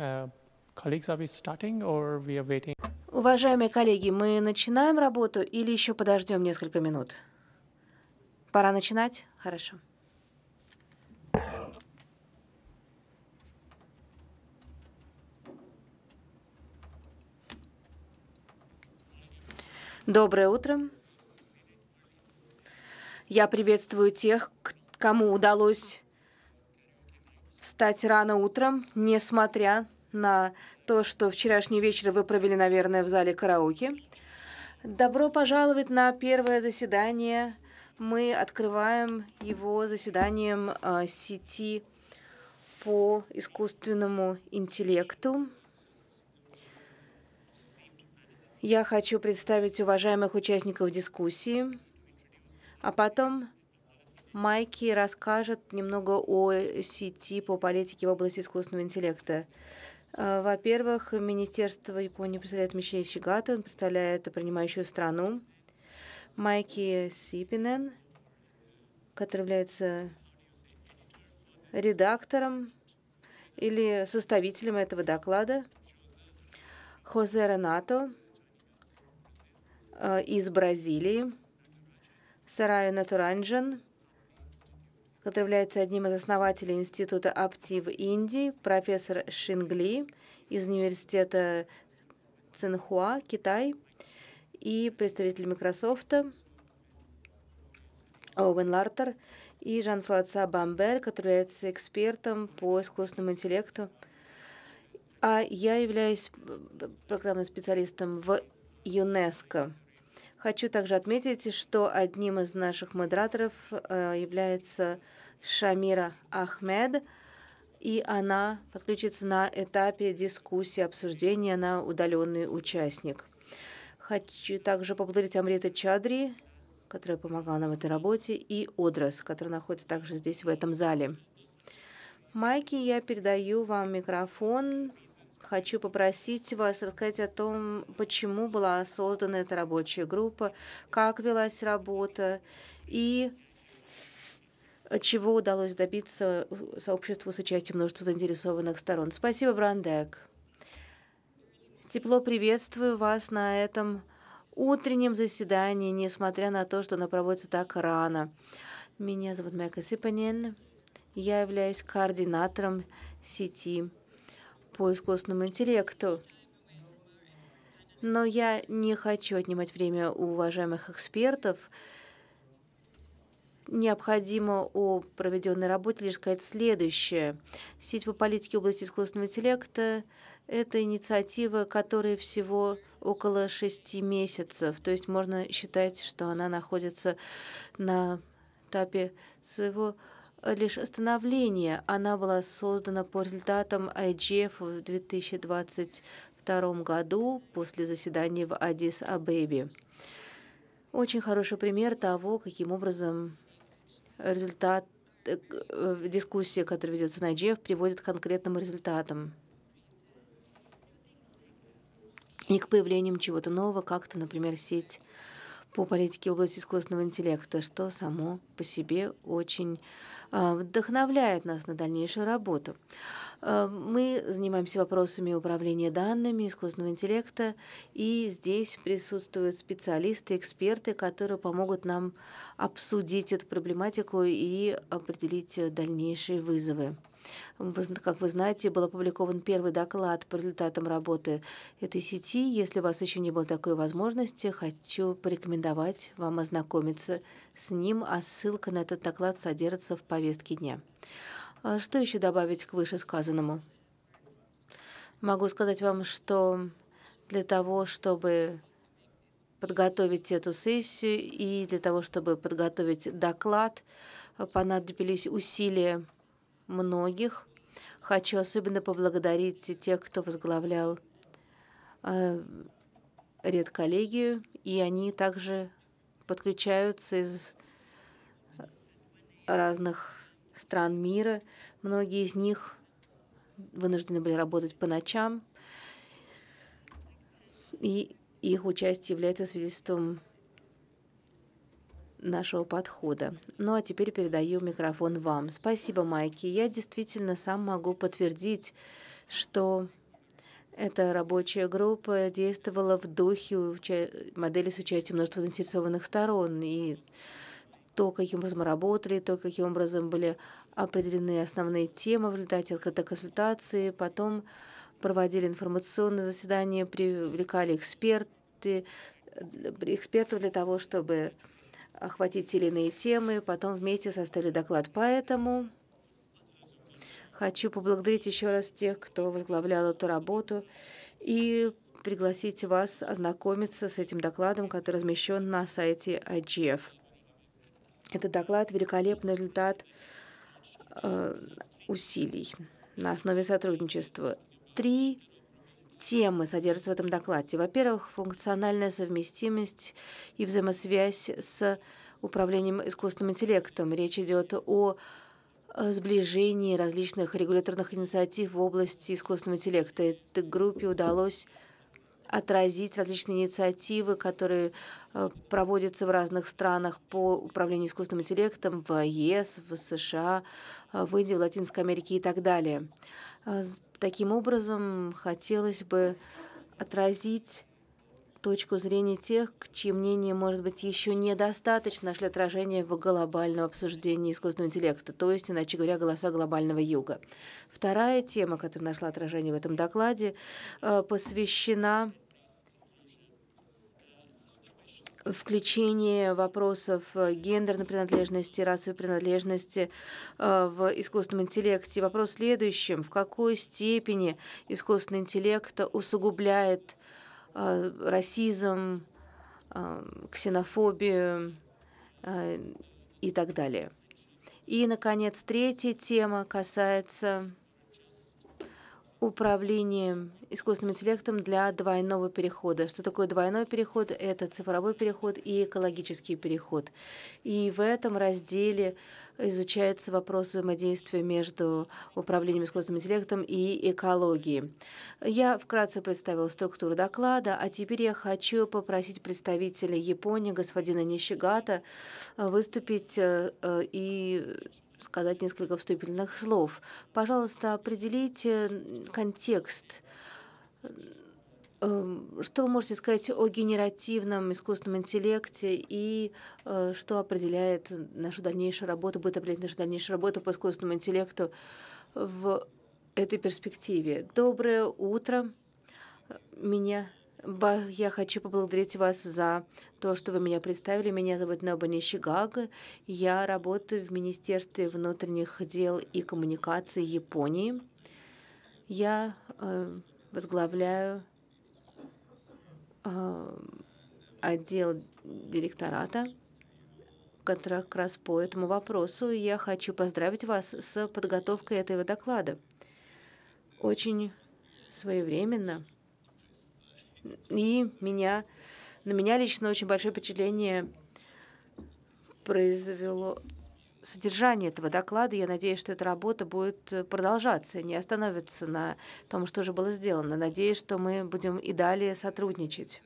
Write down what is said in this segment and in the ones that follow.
Uh, Уважаемые коллеги, мы начинаем работу или еще подождем несколько минут? Пора начинать? Хорошо. Доброе утро. Я приветствую тех, кому удалось встать рано утром, несмотря на то, что вчерашний вечер вы провели, наверное, в зале караоке. Добро пожаловать на первое заседание. Мы открываем его заседанием э, сети по искусственному интеллекту. Я хочу представить уважаемых участников дискуссии, а потом Майки расскажет немного о сети по политике в области искусственного интеллекта. Э, во-первых, Министерство Японии представляет Мишель Сигата, он представляет принимающую страну. Майки Сипинен, который является редактором или составителем этого доклада. Хозе Ренато э, из Бразилии. Сараю Натуранжен который является одним из основателей Института Апти в Индии, профессор Шингли из университета Цинхуа, Китай, и представитель Microsoft Оуэн Лартер и Жан-Фруатса Бамбер, который является экспертом по искусственному интеллекту. А я являюсь э, программным специалистом в ЮНЕСКО. Хочу также отметить, что одним из наших модераторов э, является Шамира Ахмед, и она подключится на этапе дискуссии, обсуждения на удаленный участник. Хочу также поблагодарить Амрита Чадри, которая помогала нам в этой работе, и Одрас, который находится также здесь, в этом зале. Майки, я передаю вам микрофон хочу попросить вас рассказать о том, почему была создана эта рабочая группа, как велась работа и чего удалось добиться сообществу с участием множества заинтересованных сторон. Спасибо, Брандек. Тепло приветствую вас на этом утреннем заседании, несмотря на то, что оно проводится так рано. Меня зовут Майка Сипанин. Я являюсь координатором сети по искусственному интеллекту. Но я не хочу отнимать время у уважаемых экспертов. Необходимо о проведенной работе лишь сказать следующее. Сеть по политике в области искусственного интеллекта – это инициатива, которая всего около шести месяцев. То есть можно считать, что она находится на этапе своего лишь становление. Она была создана по результатам IGF в 2022 году после заседания в адис Абеби. Очень хороший пример того, каким образом результат э, э, дискуссия, которая ведется на IGF, приводит к конкретным результатам и к появлению чего-то нового, как-то, например, сеть по политике в области искусственного интеллекта, что само по себе очень а, вдохновляет нас на дальнейшую работу. А, мы занимаемся вопросами управления данными, искусственного интеллекта, и здесь присутствуют специалисты, эксперты, которые помогут нам обсудить эту проблематику и определить дальнейшие вызовы. Как вы знаете, был опубликован первый доклад по результатам работы этой сети. Если у вас еще не было такой возможности, хочу порекомендовать вам ознакомиться с ним, а ссылка на этот доклад содержится в повестке дня. А что еще добавить к вышесказанному? Могу сказать вам, что для того, чтобы подготовить эту сессию и для того, чтобы подготовить доклад, понадобились усилия многих. Хочу особенно поблагодарить тех, кто возглавлял э, редколлегию, и они также подключаются из разных стран мира. Многие из них вынуждены были работать по ночам, и их участие является свидетельством нашего подхода. Ну а теперь передаю микрофон вам. Спасибо, Майки. Я действительно сам могу подтвердить, что эта рабочая группа действовала в духе модели с участием множества заинтересованных сторон. И то, каким образом работали, то, каким образом были определены основные темы в результате открытой консультации, потом проводили информационные заседания, привлекали эксперты, экспертов для того, чтобы охватить или иные темы. Потом вместе составили доклад поэтому Хочу поблагодарить еще раз тех, кто возглавлял эту работу, и пригласить вас ознакомиться с этим докладом, который размещен на сайте IGF. Этот доклад – великолепный результат э, усилий на основе сотрудничества. Три темы содержатся в этом докладе. Во-первых, функциональная совместимость и взаимосвязь с управлением искусственным интеллектом. Речь идет о э, сближении различных регуляторных инициатив в области искусственного интеллекта. Этой группе удалось отразить различные инициативы, которые э, проводятся в разных странах по управлению искусственным интеллектом в ЕС, в США, э, в Индии, в Латинской Америке и так далее. Э, таким образом, хотелось бы отразить точку зрения тех, к чьим мнение, может быть, еще недостаточно нашли отражение в глобальном обсуждении искусственного интеллекта, то есть, иначе говоря, голоса глобального юга. Вторая тема, которая нашла отражение в этом докладе, посвящена включение вопросов э, гендерной принадлежности, расовой принадлежности э, в искусственном интеллекте. Вопрос в следующем. В какой степени искусственный интеллект усугубляет э, расизм, ксенофобию и так далее. И, наконец, третья тема касается управлением искусственным интеллектом для двойного перехода. Что такое двойной переход? Это цифровой переход и экологический переход. И в этом разделе изучаются вопросы взаимодействия между управлением искусственным интеллектом и экологией. Я вкратце представила структуру доклада, а теперь я хочу попросить представителя Японии, господина Нищегата, выступить э, э, и сказать несколько вступительных слов. Пожалуйста, определите контекст. Эм, что вы можете сказать о генеративном искусственном интеллекте и э, что определяет нашу дальнейшую работу, будет определять нашу дальнейшую работу по искусственному интеллекту в этой перспективе? Доброе утро. Меня я хочу поблагодарить вас за то, что вы меня представили. Меня зовут Нобани Шигага. Я работаю в Министерстве внутренних дел и коммуникаций Японии. Я э, возглавляю э, отдел директората, который как раз по этому вопросу. Я хочу поздравить вас с подготовкой этого доклада. Очень своевременно – и меня, на меня лично очень большое впечатление произвело содержание этого доклада. Я надеюсь, что эта работа будет э, продолжаться, не остановится на том, что уже было сделано. Надеюсь, что мы будем и далее сотрудничать.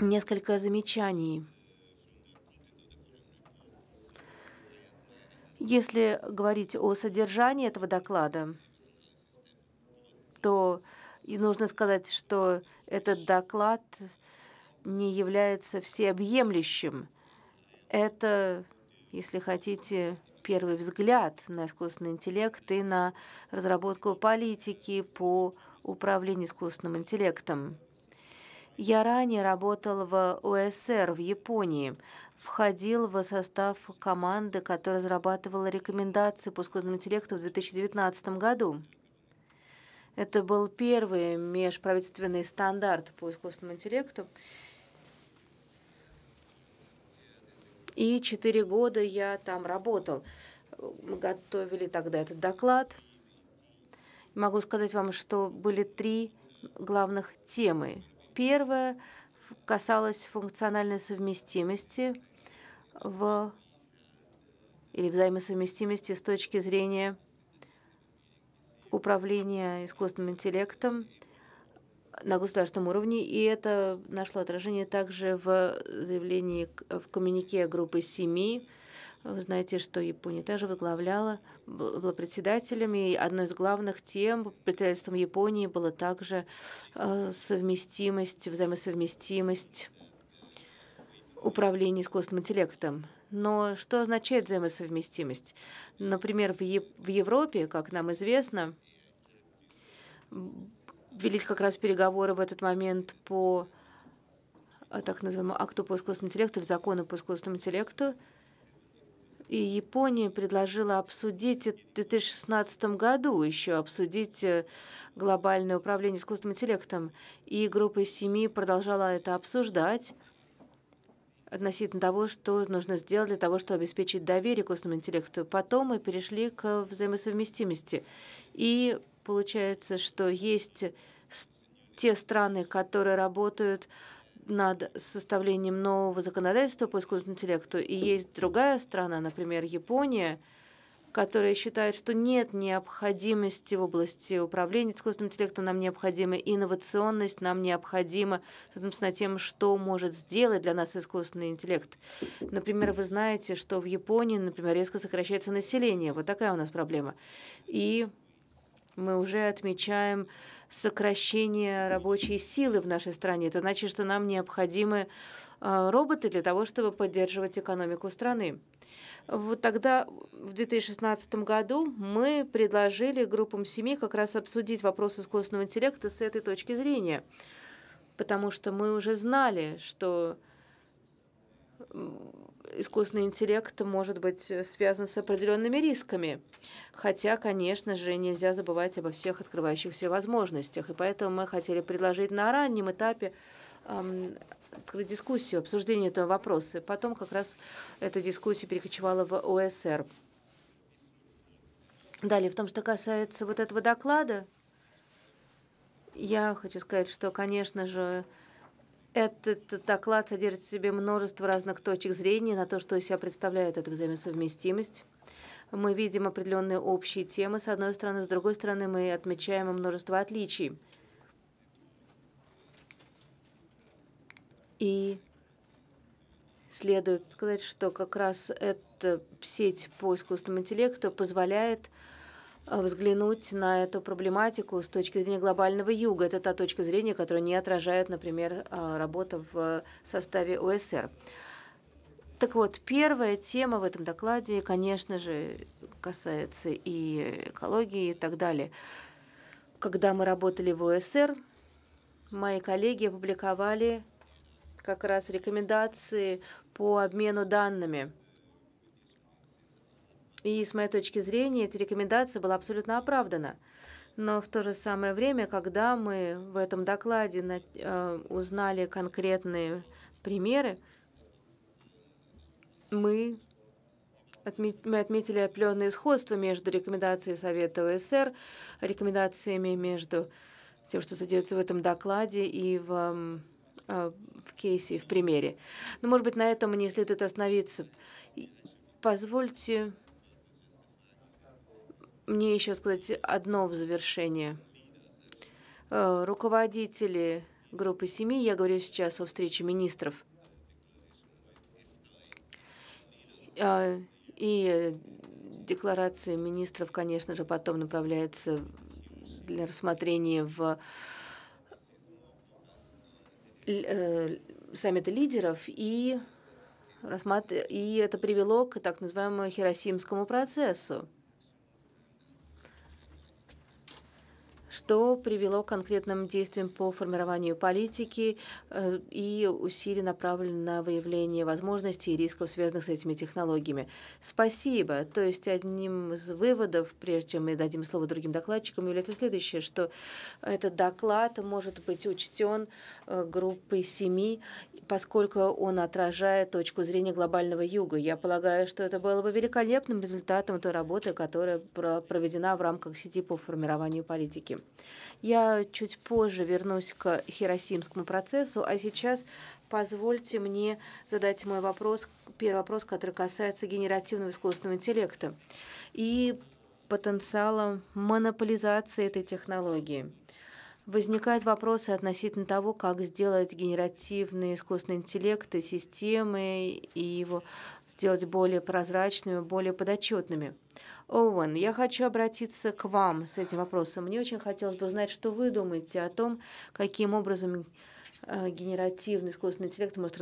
Несколько замечаний. Если говорить о содержании этого доклада, то и нужно сказать, что этот доклад не является всеобъемлющим. Это, если хотите, первый взгляд на искусственный интеллект и на разработку политики по управлению искусственным интеллектом. Я ранее работал в ОСР в Японии, входил в состав команды, которая разрабатывала рекомендации по искусственному интеллекту в 2019 году. Это был первый межправительственный стандарт по искусственному интеллекту. И четыре года я там работал. Мы готовили тогда этот доклад. Могу сказать вам, что были три главных темы. Первая касалась функциональной совместимости в, или взаимосовместимости с точки зрения управления искусственным интеллектом на государственном уровне, и это нашло отражение также в заявлении в коммюнике группы СЕМИ. Вы знаете, что Япония также возглавляла, была председателем, и одной из главных тем председательством Японии была также э, совместимость, взаимосовместимость управления искусственным интеллектом. Но что означает взаимосовместимость? Например, в, Европе, как нам известно, велись как раз переговоры в этот момент по э, так называемому акту по искусственному интеллекту или закону по искусственному интеллекту. И Япония предложила обсудить в 2016 году еще обсудить э, глобальное управление искусственным интеллектом. И группа семи продолжала это обсуждать относительно того, что нужно сделать для того, чтобы обеспечить доверие к искусственному интеллекту. Потом мы перешли к взаимосовместимости. И получается, что есть те страны, которые работают над составлением нового законодательства по искусственному интеллекту, и есть другая страна, например, Япония, которые считают, что нет необходимости в области управления искусственным интеллектом, нам необходима инновационность, нам необходимо, на тем, что может сделать для нас искусственный интеллект. Например, вы знаете, что в Японии, например, резко сокращается население. Вот такая у нас проблема. И мы уже отмечаем сокращение рабочей силы в нашей стране. Это значит, что нам необходимы э, роботы для того, чтобы поддерживать экономику страны. Вот тогда, в 2016 году, мы предложили группам семей как раз обсудить вопрос искусственного интеллекта с этой точки зрения, потому что мы уже знали, что искусственный интеллект может быть э, связан с определенными рисками. Хотя, конечно же, нельзя забывать обо всех открывающихся возможностях. И поэтому мы хотели предложить на раннем этапе открыть дискуссию, обсуждение этого вопроса. Потом как раз эта дискуссия перекочевала в ОСР. Далее, в том, что касается вот этого доклада, я хочу сказать, что, конечно же, этот доклад содержит в себе множество разных точек зрения на то, что из себя представляет эта взаимосовместимость. Мы видим определенные общие темы, с одной стороны, с другой стороны, мы отмечаем множество отличий. И следует сказать, что как раз эта сеть по искусственному интеллекту позволяет э, взглянуть на эту проблематику с точки зрения глобального юга. Это та точка зрения, которую не отражает, например, а, работа в составе ОСР. Так вот, первая тема в этом докладе, конечно же, касается и экологии и так далее. Когда мы работали в ОСР, мои коллеги опубликовали как раз рекомендации по обмену данными. И с моей точки зрения, эти рекомендации были абсолютно оправданы. Но в то же самое время, когда мы в этом докладе э, узнали конкретные примеры, мы, мы отметили определенные сходства между рекомендацией Совета ОСР, рекомендациями между тем, что содержится в этом докладе, и в а, в кейсе, в примере. Но, ну, может быть, на этом мне следует остановиться. Позвольте мне еще сказать одно в завершение. А, руководители группы семи, я говорю сейчас о встрече министров, а, и декларация министров, конечно же, потом направляется для рассмотрения в Э, саммита лидеров, и, и это привело к так называемому Хиросимскому процессу. что привело к конкретным действиям по формированию политики э, и усилий направлены на выявление возможностей и рисков, связанных с этими технологиями. Спасибо. То есть одним из выводов, прежде чем мы дадим слово другим докладчикам, является следующее, что этот доклад может быть учтен э, группой семи, поскольку он отражает точку зрения глобального юга. Я полагаю, что это было бы великолепным результатом той работы, которая была проведена в рамках сети по формированию политики. Я чуть позже вернусь к Хиросимскому процессу, а сейчас позвольте мне задать мой вопрос, первый вопрос, который касается генеративного искусственного интеллекта и потенциала монополизации этой технологии. Возникают вопросы относительно того, как сделать генеративные искусственные интеллекты системы, и его сделать более прозрачными, более подотчетными. Оуэн, я хочу обратиться к вам с этим вопросом. Мне очень хотелось бы узнать, что вы думаете о том, каким образом э, генеративный искусственный интеллект может,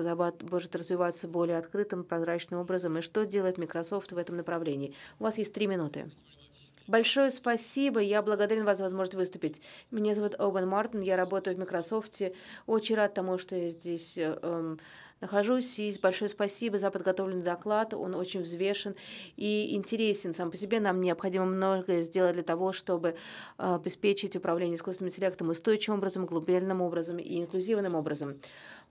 может развиваться более открытым, прозрачным образом, и что делает Microsoft в этом направлении. У вас есть три минуты. Большое спасибо, я благодарен вас за возможность выступить. Меня зовут Оуэн Мартин, я работаю в Microsoft. Очень рад тому, что я здесь э, эм, нахожусь. И большое спасибо за подготовленный доклад. Он очень взвешен и интересен сам по себе. Нам необходимо многое сделать для того, чтобы э, обеспечить управление искусственным интеллектом устойчивым образом, глобальным образом и инклюзивным образом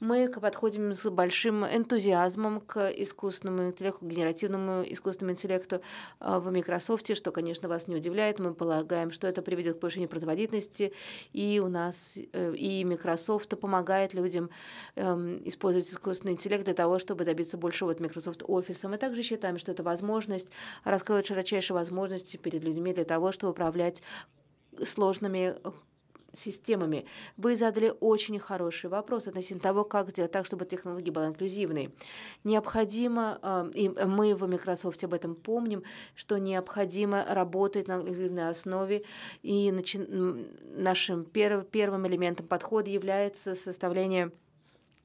мы подходим с большим энтузиазмом к искусственному интеллекту, к генеративному искусственному интеллекту э, в Microsoft, что, конечно, вас не удивляет. Мы полагаем, что это приведет к повышению производительности, и у нас, э, и Microsoft помогает людям эм, использовать искусственный интеллект для того, чтобы добиться большего от Microsoft Office. Мы также считаем, что это возможность раскроет широчайшие возможности перед людьми для того, чтобы управлять сложными э, системами. Вы задали очень хороший вопрос относительно того, как сделать так, чтобы технология была инклюзивной. Необходимо, э, и мы в Microsoft об этом помним, что необходимо работать на инклюзивной основе, и нашим первым элементом подхода является составление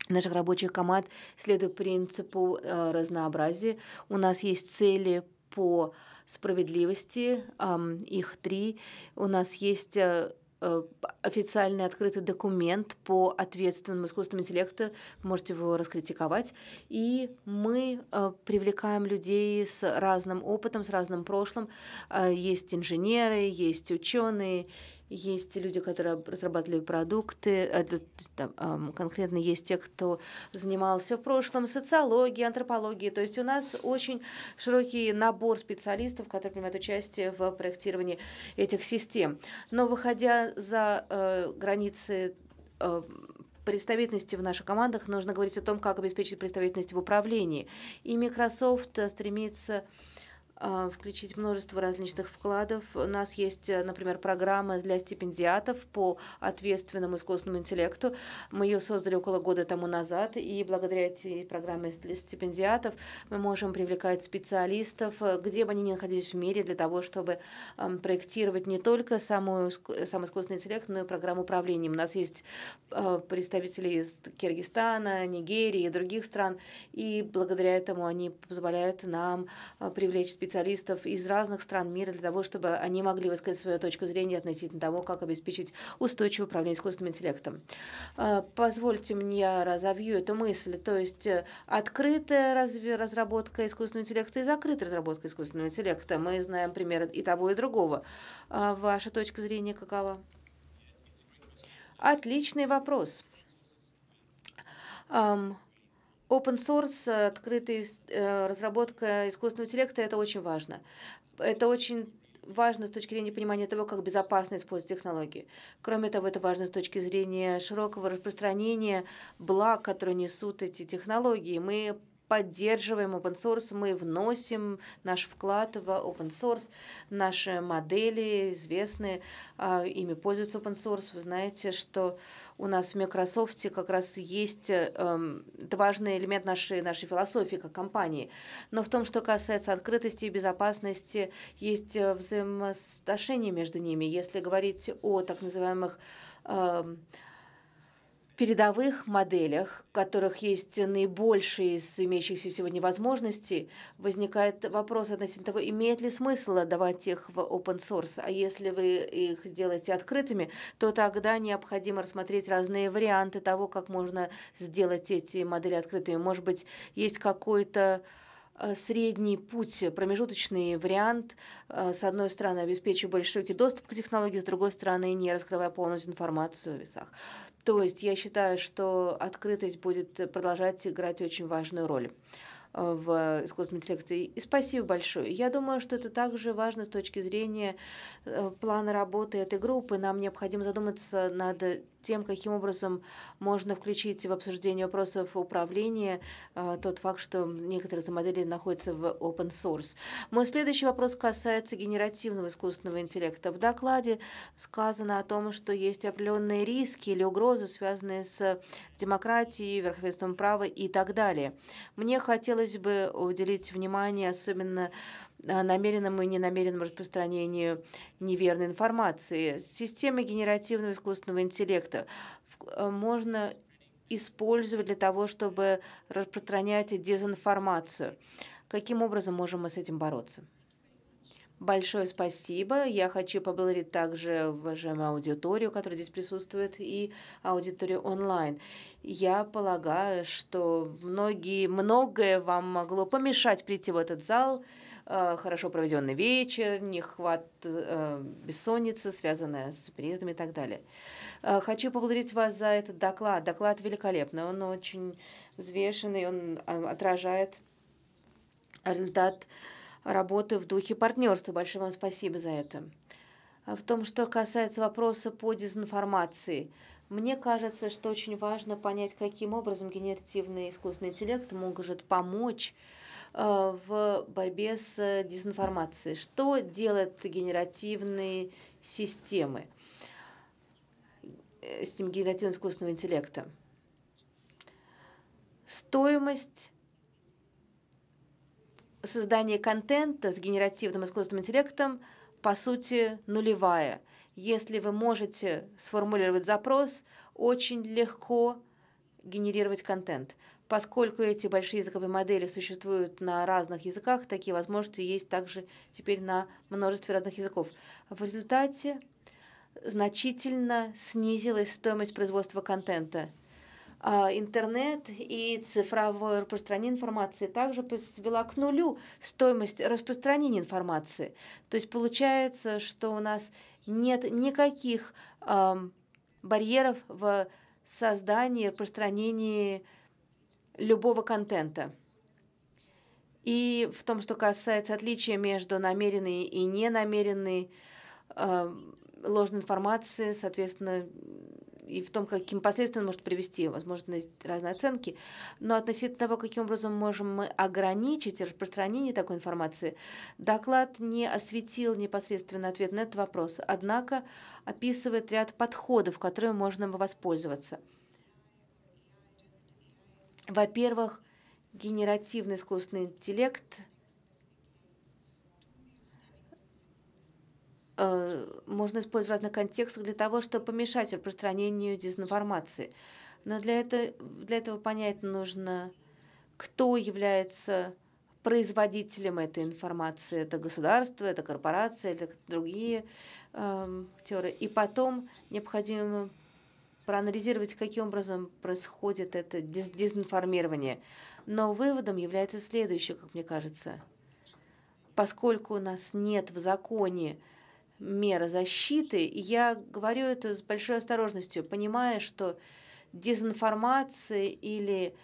наших рабочих команд, следуя принципу э, разнообразия. У нас есть цели по справедливости, эм, их три. У нас есть э, Э, официальный открытый документ по ответственному искусственному интеллекту, можете его раскритиковать. И мы э, привлекаем людей с разным опытом, с разным прошлым. Э, есть инженеры, есть ученые, есть люди, которые разрабатывали продукты, э, там, конкретно есть те, кто занимался в прошлом социологией, антропологией. То есть у нас очень широкий набор специалистов, которые принимают участие в проектировании этих систем. Но выходя за э, границы э, представительности в наших командах, нужно говорить о том, как обеспечить представительность в управлении. И Microsoft э, стремится а, включить множество различных вкладов. У нас есть, э, например, программа для стипендиатов по ответственному искусственному интеллекту. Мы ее создали около года тому назад, и благодаря этой программе для стипендиатов мы можем привлекать специалистов, э, где бы они ни находились в мире, для того, чтобы эм, проектировать не только самую, сам искусственный интеллект, но и программу управления. У нас есть э, представители из Киргизстана, Нигерии и других стран, и благодаря этому они позволяют нам привлечь специалистов специалистов из разных стран мира для того, чтобы они могли высказать свою точку зрения относительно того, как обеспечить устойчивое управление искусственным интеллектом. А, позвольте мне разовью эту мысль. То есть э, открытая разработка искусственного интеллекта и закрытая разработка искусственного интеллекта. Мы знаем примеры и того, и другого. А ваша точка зрения какова? Отличный вопрос. Um, Open source, открытая э, разработка искусственного интеллекта – это очень важно. Это очень важно с точки зрения понимания того, как безопасно использовать технологии. Кроме того, это важно с точки зрения широкого распространения благ, которые несут эти технологии. Мы поддерживаем open source, мы вносим наш вклад в open source, наши модели известны, а, ими пользуются open source. Вы знаете, что у нас в Microsoft как раз есть эм, это важный элемент нашей, нашей философии как компании. Но в том, что касается открытости и безопасности, есть э, взаимоотношения между ними. Если говорить о так называемых эм, передовых моделях, в которых есть наибольшие из имеющихся сегодня возможностей, возникает вопрос относительно того, имеет ли смысл давать их в open source. А если вы их сделаете открытыми, то тогда необходимо рассмотреть разные варианты того, как можно сделать эти модели открытыми. Может быть, есть какой-то э, средний путь, промежуточный вариант, э, с одной стороны, обеспечивая большой доступ к технологии, с другой стороны, не раскрывая полностью информацию о весах. То есть я считаю, что открытость будет э, продолжать играть очень важную роль э, в искусственном интеллекте. И спасибо большое. Я думаю, что это также важно с точки зрения э, плана работы этой группы. Нам необходимо задуматься над тем, каким образом можно включить в обсуждение вопросов управления э, тот факт, что некоторые модели находятся в open source. Мой следующий вопрос касается генеративного искусственного интеллекта. В докладе сказано о том, что есть определенные риски или угрозы, связанные с демократией, верховенством права и так далее. Мне хотелось бы уделить внимание особенно а, намеренному и ненамеренному распространению неверной информации. Системы генеративного искусственного интеллекта а, можно использовать для того, чтобы распространять дезинформацию. Каким образом можем мы с этим бороться? Большое спасибо. Я хочу поблагодарить также уважаемую аудиторию, которая здесь присутствует, и аудиторию онлайн. Я полагаю, что многие, многое вам могло помешать прийти в этот зал – Э, хорошо проведенный вечер, нехват э, бессонницы, связанная с приездами и так далее. Э, хочу поблагодарить вас за этот доклад. Доклад великолепный, он очень взвешенный, он отражает результат работы в духе партнерства. Большое вам спасибо за это. А в том, что касается вопроса по дезинформации, мне кажется, что очень важно понять, каким образом генеративный искусственный интеллект может помочь Э, в борьбе с дезинформацией. Что делают генеративные системы, э, системы генеративного искусственного интеллекта? Стоимость создания контента с генеративным искусственным интеллектом по сути нулевая. Если вы можете сформулировать запрос, очень легко генерировать контент. Поскольку эти большие языковые модели существуют на разных языках, такие возможности есть также теперь на множестве разных языков. В результате значительно снизилась стоимость производства контента. А интернет и цифровое распространение информации также свела к нулю стоимость распространения информации. То есть получается, что у нас нет никаких барьеров в создании распространении информации любого контента. И в том, что касается отличия между намеренной и ненамеренной э, ложной информации, соответственно, и в том, каким последствиям может привести, возможно, разные оценки. Но относительно того, каким образом можем мы ограничить распространение такой информации, доклад не осветил непосредственно ответ на этот вопрос, однако описывает ряд подходов, которые можно воспользоваться – во-первых, генеративный искусственный интеллект э, можно использовать в разных контекстах для того, чтобы помешать распространению дезинформации. Но для, этого для этого понять нужно, кто является производителем этой информации. Это государство, это корпорация, это другие э, эм, актеры. И потом необходимо проанализировать, каким образом происходит это дез дезинформирование. Но выводом является следующее, как мне кажется. Поскольку у нас нет в законе меры защиты, я говорю это с большой осторожностью, понимая, что дезинформация или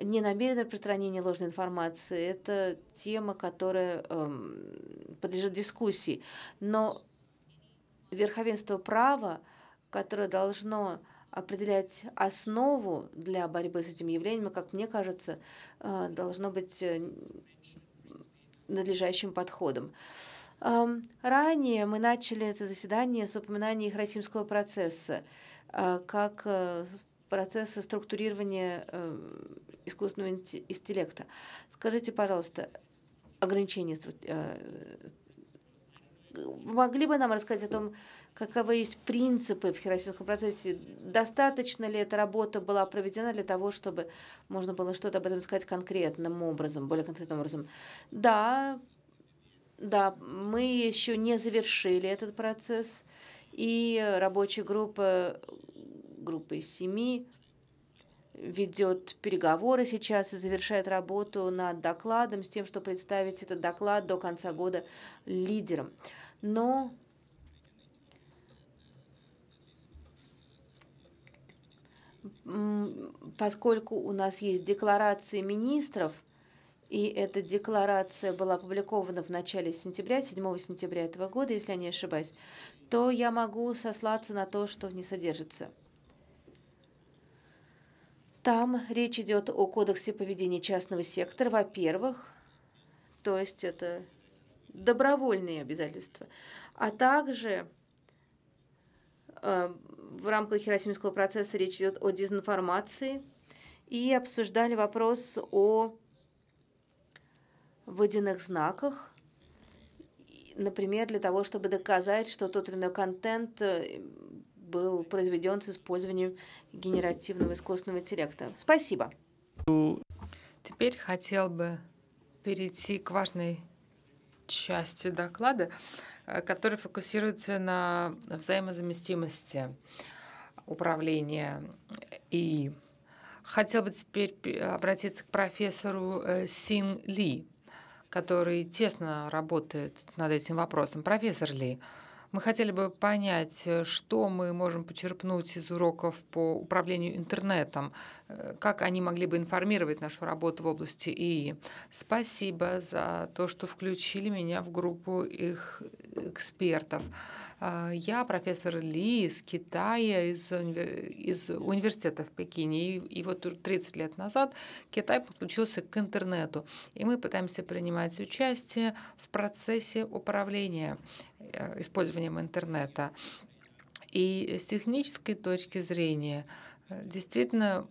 ненамеренное распространение ложной информации – это тема, которая эм, подлежит дискуссии. Но верховенство права, которое должно определять основу для борьбы с этим явлением, как мне кажется, э, должно быть э, надлежащим подходом. Эм, ранее мы начали это заседание с упоминания Хросимского процесса э, как процесса структурирования искусственного интеллекта. Скажите, пожалуйста, ограничение могли бы нам рассказать о том, каковы есть принципы в хирургическом процессе? Достаточно ли эта работа была проведена для того, чтобы можно было что-то об этом сказать конкретным образом, более конкретным образом? Да, да, мы еще не завершили этот процесс, и рабочая группа, группа из семи, ведет переговоры сейчас и завершает работу над докладом с тем, чтобы представить этот доклад до конца года лидерам но поскольку у нас есть декларации министров, и эта декларация была опубликована в начале сентября, 7 сентября этого года, если я не ошибаюсь, то я могу сослаться на то, что не содержится. Там речь идет о кодексе поведения частного сектора, во-первых, то есть это добровольные обязательства, а также э, в рамках Хиросимского процесса речь идет о дезинформации, и обсуждали вопрос о водяных знаках, например, для того, чтобы доказать, что тот или иной контент э, был произведен с использованием генеративного искусственного интеллекта. Спасибо. Теперь хотел бы перейти к важной части доклада, э, который фокусируется на взаимозаместимости управления и Хотел бы теперь обратиться к профессору э, Син Ли, который тесно работает над этим вопросом. Профессор Ли, мы хотели бы понять, э, что мы можем почерпнуть из уроков по управлению интернетом, э, как они могли бы информировать нашу работу в области ИИ. Спасибо за то, что включили меня в группу их э, экспертов. А, я профессор Ли из Китая, из, универ... из университета в Пекине. И, и вот 30 лет назад Китай подключился к интернету. И мы пытаемся принимать участие в процессе управления Э, использованием интернета. И с технической точки зрения э, действительно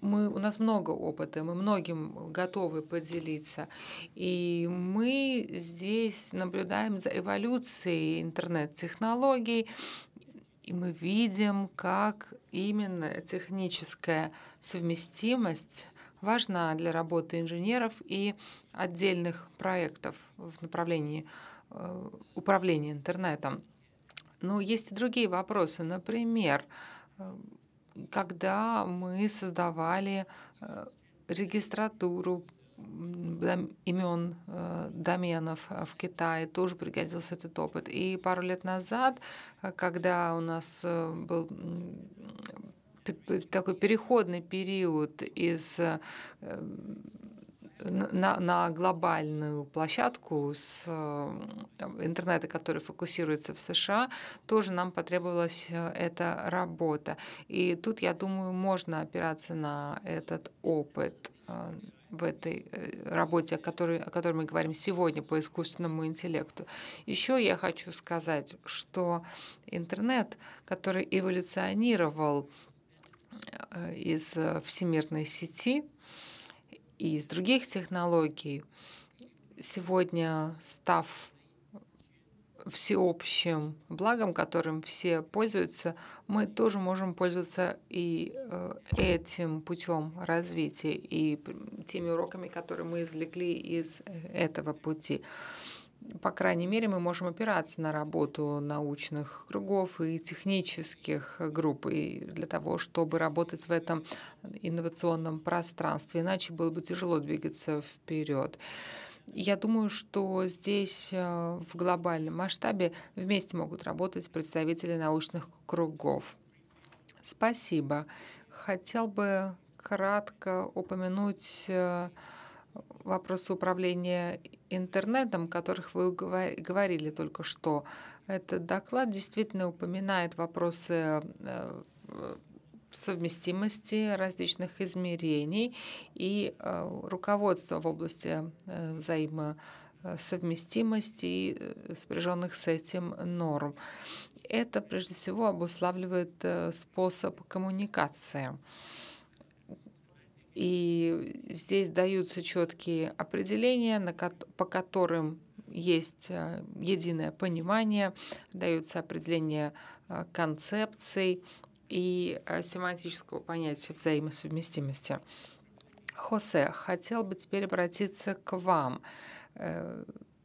мы, у нас много опыта, мы многим готовы поделиться. И мы здесь наблюдаем за эволюцией интернет-технологий, и мы видим, как именно техническая совместимость важна для работы инженеров и отдельных проектов в направлении Э, управления интернетом. Но есть и другие вопросы. Например, э, когда мы создавали э, регистратуру имен доменов в Китае, тоже пригодился этот опыт. И пару лет назад, когда у нас был такой переходный период из на, на глобальную площадку с э, интернета, который фокусируется в США, тоже нам потребовалась э, эта работа. И тут, я думаю, можно опираться на этот опыт э, в этой работе, о которой, о которой мы говорим сегодня по искусственному интеллекту. Еще я хочу сказать, что интернет, который эволюционировал из всемирной сети, и из других технологий, сегодня став всеобщим благом, которым все пользуются, мы тоже можем пользоваться и э, этим путем развития, и теми уроками, которые мы извлекли из э, этого пути по крайней мере, мы можем опираться на работу научных кругов и технических групп и для того, чтобы работать в этом инновационном пространстве. Иначе было бы тяжело двигаться вперед. Я думаю, что здесь э, в глобальном масштабе вместе могут работать представители научных кругов. Спасибо. Хотел бы кратко упомянуть э, вопросы управления интернетом, о которых вы говорили только что. Этот доклад действительно упоминает вопросы э, совместимости различных измерений и э, руководства в области э, взаимосовместимости и сопряженных с этим норм. Это прежде всего обуславливает способ коммуникации. И здесь даются четкие определения, по которым есть э, единое понимание, даются определения э, концепций и э, семантического понятия взаимосовместимости. Хосе, хотел бы теперь обратиться к вам.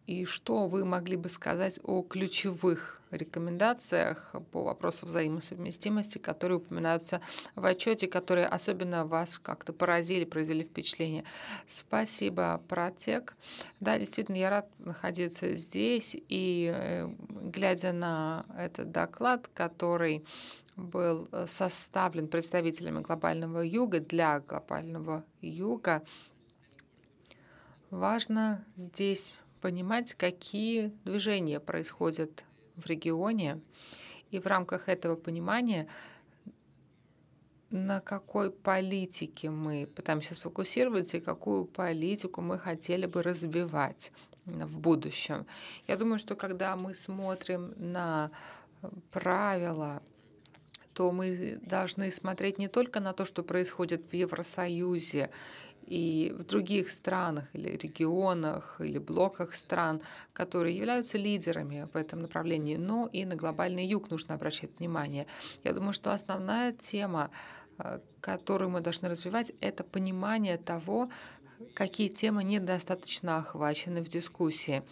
И что вы могли бы сказать о ключевых рекомендациях по вопросу взаимосовместимости, которые упоминаются в отчете, которые особенно вас как-то поразили, произвели впечатление. Спасибо, протек. Да, действительно, я рад находиться здесь. И э, глядя на этот доклад, который был э, составлен представителями глобального юга для глобального юга, важно здесь понимать, какие движения происходят в регионе. И в рамках этого понимания на какой политике мы пытаемся сфокусироваться и какую политику мы хотели бы развивать в будущем. Я думаю, что когда мы смотрим на э, правила, то мы должны смотреть не только на то, что происходит в Евросоюзе и в других странах или регионах или блоках стран, которые являются лидерами в этом направлении. Но и на глобальный юг нужно обращать внимание. Я думаю, что основная тема, э, которую мы должны развивать, это понимание того, какие темы недостаточно охвачены в дискуссии.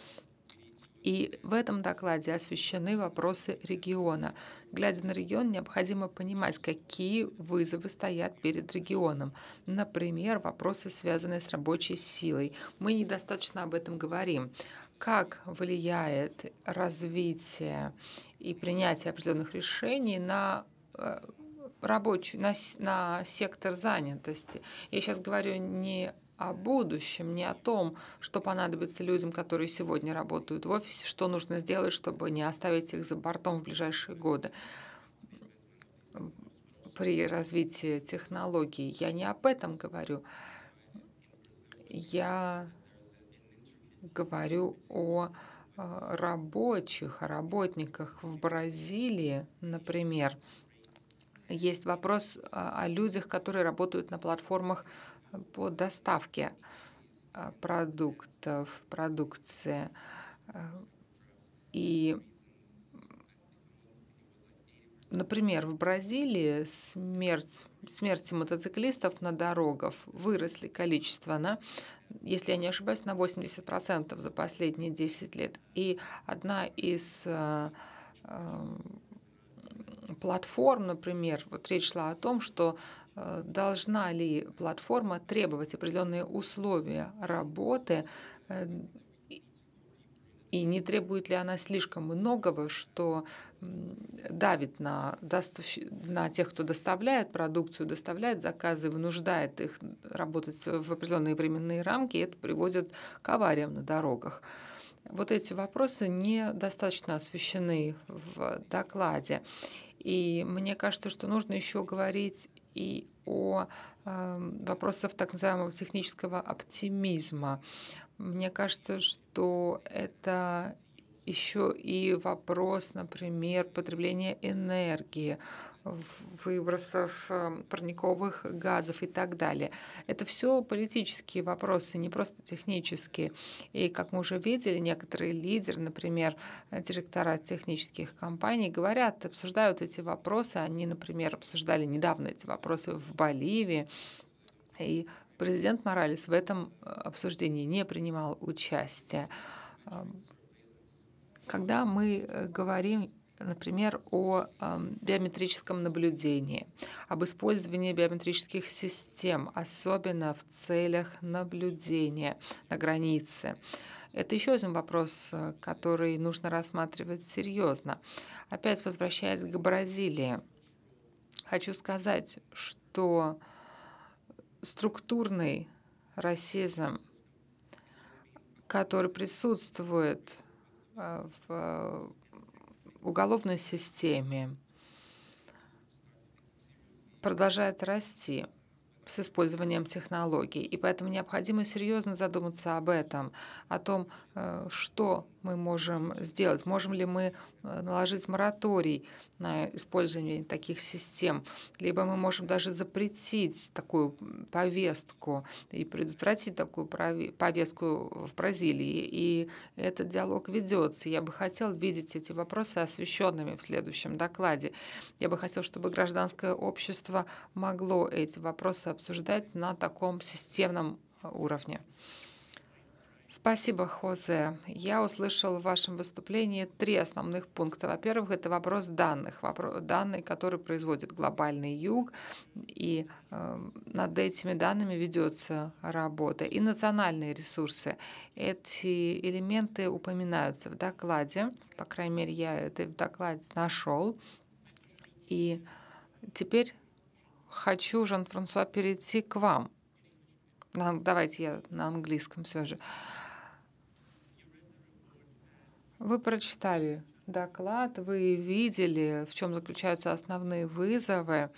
И в этом докладе освещены вопросы региона. Глядя на регион, необходимо понимать, какие вызовы стоят перед регионом. Например, вопросы, связанные с рабочей силой. Мы недостаточно об этом говорим. Как влияет развитие и принятие определенных решений на э, рабочий, на, на сектор занятости. Я сейчас говорю не о будущем, не о том, что понадобится людям, которые сегодня работают в офисе, что нужно сделать, чтобы не оставить их за бортом в ближайшие годы при развитии технологий. Я не об этом говорю. Я говорю о э, рабочих, о работниках в Бразилии, например. Есть вопрос э, о людях, которые работают на платформах по доставке э, продуктов, продукции. Э, и, например, в Бразилии смерть, смерти мотоциклистов на дорогах выросли количество на, если я не ошибаюсь, на 80% за последние 10 лет. И одна из э, платформ, например, вот речь шла о том, что э, должна ли платформа требовать определенные условия работы э, и не требует ли она слишком многого, что давит на, на тех, кто доставляет продукцию, доставляет заказы, вынуждает их работать в определенные временные рамки, и это приводит к авариям на дорогах. Вот эти вопросы недостаточно освещены в докладе. И мне кажется, что нужно еще говорить и о э, вопросах так называемого технического оптимизма. Мне кажется, что это еще и вопрос, например, потребления энергии, выбросов эм, парниковых газов и так далее. Это все политические вопросы, не просто технические. И, как мы уже видели, некоторые лидеры, например, э, директора технических компаний, говорят, обсуждают эти вопросы. Они, например, обсуждали недавно эти вопросы в Боливии. И президент Моралес в этом э, обсуждении не принимал участия. Эм, когда мы э, говорим например, о биометрическом наблюдении, об использовании биометрических систем, особенно в целях наблюдения на границе. Это еще один вопрос, э, который нужно рассматривать серьезно. Опять возвращаясь к Бразилии, хочу сказать, что структурный расизм, который присутствует а, а, в уголовной системе продолжает расти с использованием технологий. И поэтому необходимо серьезно задуматься об этом, о том, э, что мы можем сделать? Можем ли мы э, наложить мораторий на использование таких систем? Либо мы можем даже запретить такую повестку и предотвратить такую повестку в Бразилии. И этот диалог ведется. Я бы хотел видеть эти вопросы освещенными в следующем докладе. Я бы хотел, чтобы гражданское общество могло эти вопросы обсуждать на таком системном э, уровне. Спасибо, Хозе. Я услышал в вашем выступлении три основных пункта. Во-первых, это вопрос данных, вопрос, данные, которые производит глобальный юг, и э, над этими данными ведется работа. И национальные ресурсы. Эти элементы упоминаются в докладе, по крайней мере, я это в докладе нашел. И теперь хочу, Жан-Франсуа, перейти к вам давайте я на английском все же. Вы прочитали доклад, вы видели, в чем заключаются основные вызовы.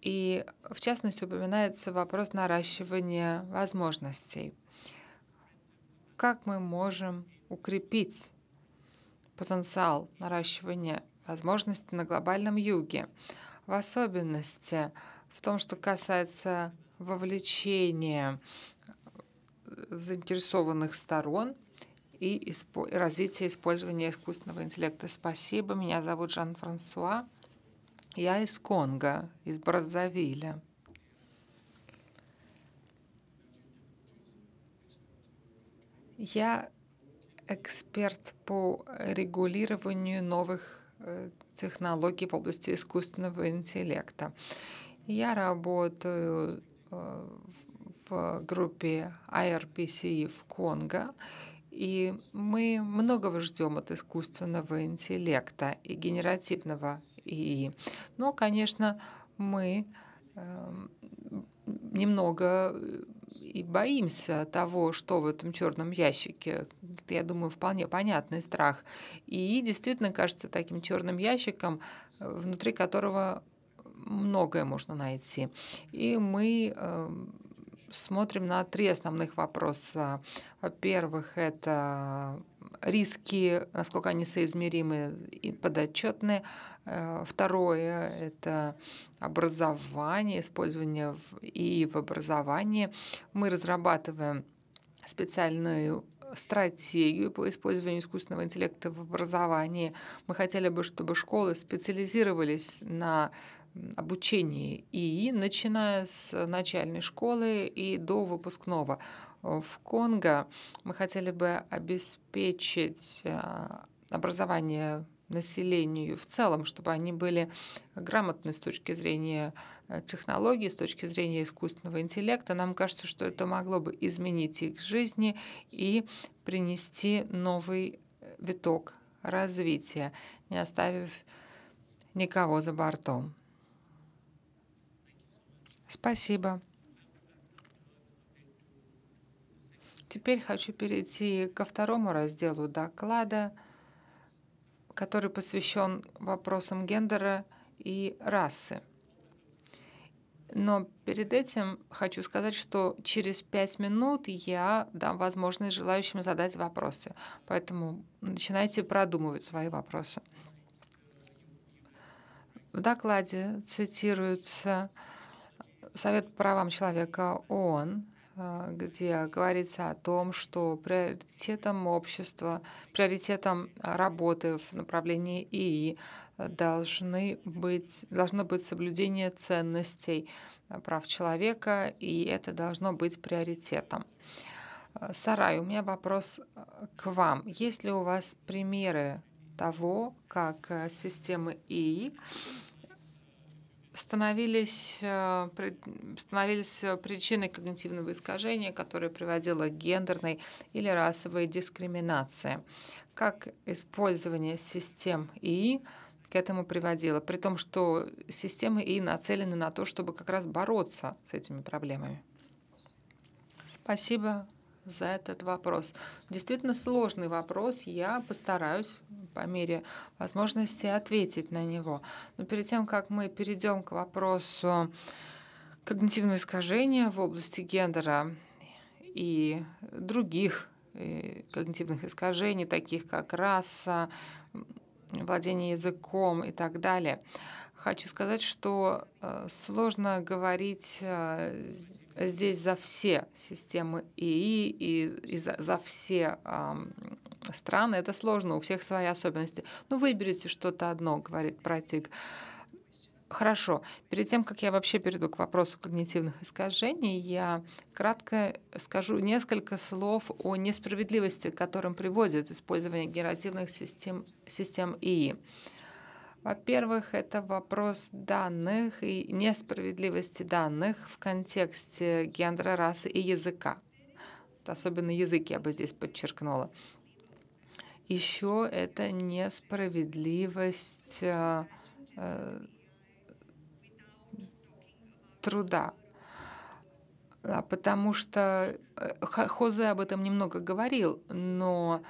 И в частности упоминается вопрос наращивания возможностей. Как мы можем укрепить потенциал наращивания возможностей на глобальном юге, в особенности в том, что касается вовлечение э, заинтересованных сторон и развитие использования искусственного интеллекта. Спасибо. Меня зовут Жан-Франсуа. Я из Конго, из Браззавиля. Я эксперт по регулированию новых э, технологий в области искусственного интеллекта. Я работаю в группе IRPC e в Конго. И мы многого ждем от искусственного интеллекта и генеративного ИИ. Но, конечно, мы эм, немного э, и боимся того, что в этом черном ящике. я думаю, вполне понятный страх. И действительно кажется таким черным ящиком, э, внутри которого многое можно найти. И мы э, смотрим на три основных вопроса. Во-первых, это риски, насколько они соизмеримы и подотчетны. Э, второе – это образование, использование и в образовании. Мы разрабатываем специальную стратегию по использованию искусственного интеллекта в образовании. Мы хотели бы, чтобы школы специализировались на обучении ИИ, начиная с начальной школы и до выпускного. Э, в Конго мы хотели бы обеспечить а, образование населению в целом, чтобы они были грамотны с точки зрения э, технологий, с точки зрения искусственного интеллекта. Нам кажется, что это могло бы изменить их жизни и принести новый э, виток развития, не оставив никого за бортом. Спасибо. Теперь хочу перейти ко второму разделу доклада, который посвящен вопросам гендера и расы. Но перед этим хочу сказать, что через пять минут я дам возможность желающим задать вопросы. Поэтому начинайте продумывать свои вопросы. В докладе цитируются Совет по правам человека ООН, э, где говорится о том, что приоритетом общества, приоритетом э, работы в направлении ИИ э, должны быть, должно быть соблюдение ценностей прав человека, и это должно быть приоритетом. Сарай, у меня вопрос к вам. Есть ли у вас примеры того, как системы ИИ становились, э, становились э, причиной когнитивного искажения, которое приводило к гендерной или расовой дискриминации. Как использование систем ИИ к этому приводило, при том, что системы ИИ нацелены на то, чтобы как раз бороться с этими проблемами. Спасибо за этот вопрос. Действительно сложный вопрос. Я постараюсь по мере возможности ответить на него. Но перед тем, как мы перейдем к вопросу когнитивного искажения в области гендера и других э, когнитивных искажений, таких как раса, владение языком и так далее – хочу сказать, что э, сложно говорить э, здесь за все системы ИИ и, за, за все страны. Это сложно, у всех свои особенности. Ну, выберите что-то одно, говорит протик. Хорошо. Перед тем, как я вообще перейду к вопросу когнитивных искажений, я кратко скажу несколько слов о несправедливости, к которым приводит использование генеративных систем, систем ИИ. Во-первых, это вопрос данных и несправедливости данных в контексте гендера, расы и языка. Особенно язык я бы здесь подчеркнула. Еще это несправедливость э, э труда, а потому что э, Хозе об этом немного говорил, но э,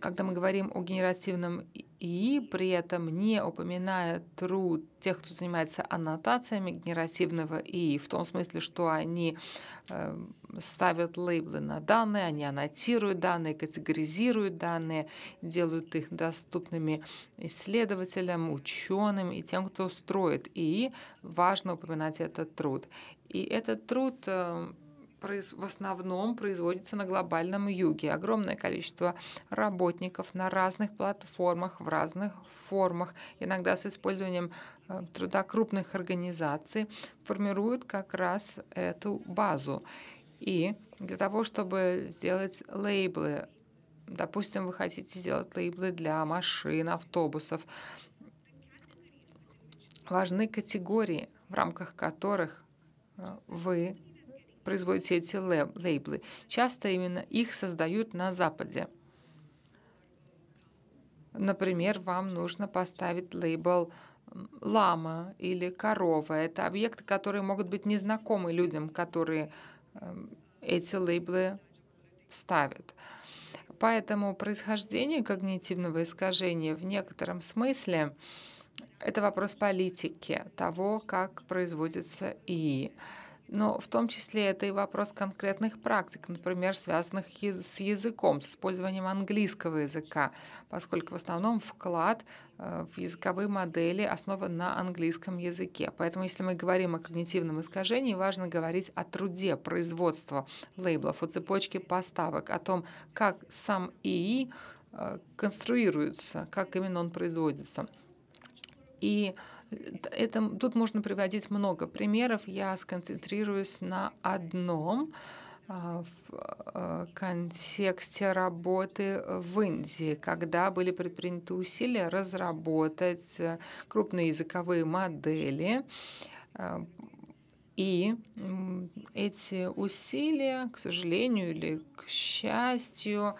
когда мы говорим о генеративном ИИ, при этом не упоминая труд тех, кто занимается аннотациями генеративного ИИ, в том смысле, что они эм, ставят лейблы на данные, они аннотируют данные, категоризируют данные, делают их доступными исследователям, ученым и тем, кто строит ИИ. Важно упоминать этот труд. И этот труд эм, в основном производится на глобальном юге. Огромное количество работников на разных платформах, в разных формах, иногда с использованием э, труда крупных организаций, формируют как раз эту базу. И для того, чтобы сделать лейблы, допустим, вы хотите сделать лейблы для машин, автобусов, важны категории, в рамках которых э, вы производят эти лейблы. Часто именно их создают на Западе. Например, вам нужно поставить лейбл лама или корова. Это объекты, которые могут быть незнакомы людям, которые эм, эти лейблы ставят. Поэтому происхождение когнитивного искажения в некотором смысле это вопрос политики, того, как производится ИИ. Но в том числе это и вопрос конкретных практик, например, связанных с языком, с использованием английского языка, поскольку в основном вклад э, в языковые модели основан на английском языке. Поэтому, если мы говорим о когнитивном искажении, важно говорить о труде производства лейблов, о цепочке поставок, о том, как сам ИИ э, конструируется, как именно он производится. И э, это, тут можно приводить много примеров. Я сконцентрируюсь на одном а, в а, контексте работы в Индии, когда были предприняты усилия разработать э, крупные языковые модели. А, и эти усилия, к сожалению или к счастью,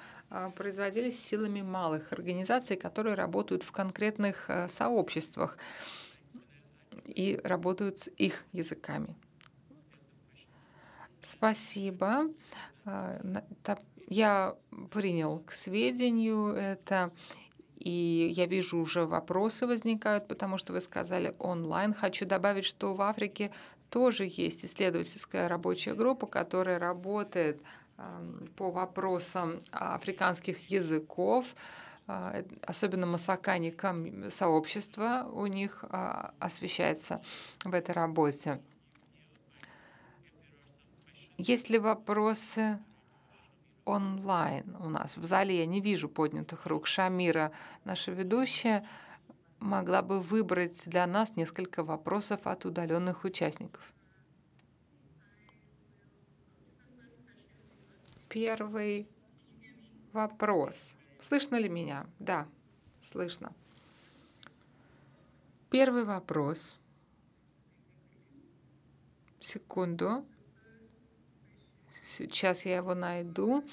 производились силами малых организаций, которые работают в конкретных э, сообществах и работают с их языками. Спасибо. А, я принял к сведению это, и я вижу уже вопросы возникают, потому что вы сказали онлайн. Хочу добавить, что в Африке тоже есть исследовательская рабочая группа, которая работает по вопросам африканских языков. А, особенно масакани сообщество у них а, освещается в этой работе. Есть ли вопросы онлайн у нас? В зале я не вижу поднятых рук. Шамира, наша ведущая, могла бы выбрать для нас несколько вопросов от удаленных участников. Первый вопрос Слышно ли меня? Да, слышно. Первый вопрос. Секунду. Сейчас я его найду.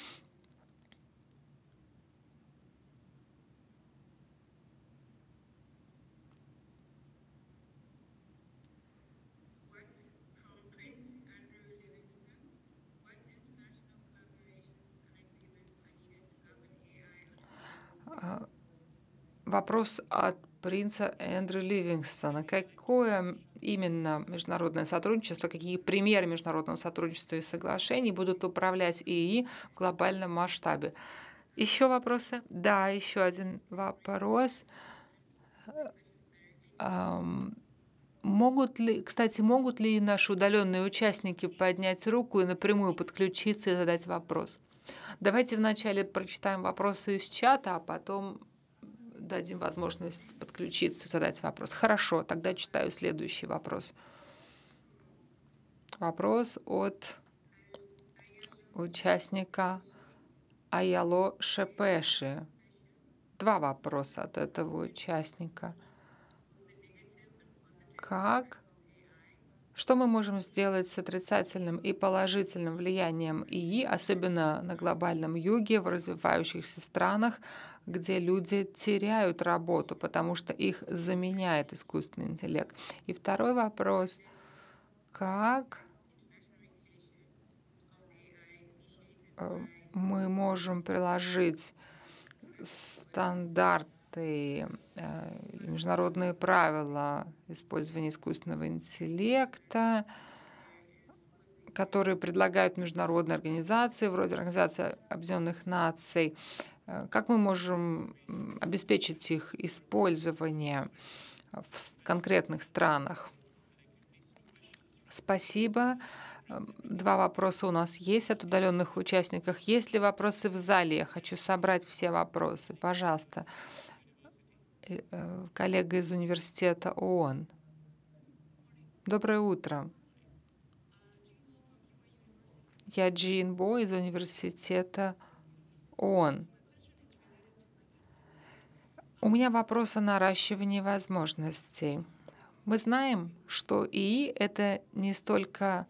А, вопрос от принца Эндрю Ливингстона. Какое именно международное сотрудничество, какие примеры международного сотрудничества и соглашений будут управлять ИИ в глобальном масштабе? Еще вопросы? Да, еще один вопрос. Могут ли, кстати, могут ли наши удаленные участники поднять руку и напрямую подключиться и задать вопрос? Давайте вначале прочитаем вопросы из чата, а потом дадим возможность подключиться, задать вопрос. Хорошо, тогда читаю следующий вопрос. Вопрос от участника Аяло Шепеши. Два вопроса от этого участника. Как что мы можем сделать с отрицательным и положительным влиянием ИИ, особенно на глобальном юге, в развивающихся странах, где люди теряют работу, потому что их заменяет искусственный интеллект? И второй вопрос. Как э, мы можем приложить стандарт контракты, э, международные правила использования искусственного интеллекта, которые предлагают международные организации, вроде Организации Объединенных Наций. Э, как мы можем обеспечить их использование в конкретных странах? Спасибо. Эм, два вопроса у нас есть от удаленных участников. Есть ли вопросы в зале? Я хочу собрать все вопросы. Пожалуйста. Пожалуйста. Э, э, коллега из университета ООН. Доброе утро. Я Джин Бо из университета ООН. У меня вопрос о наращивании возможностей. Мы знаем, что ИИ — это не столько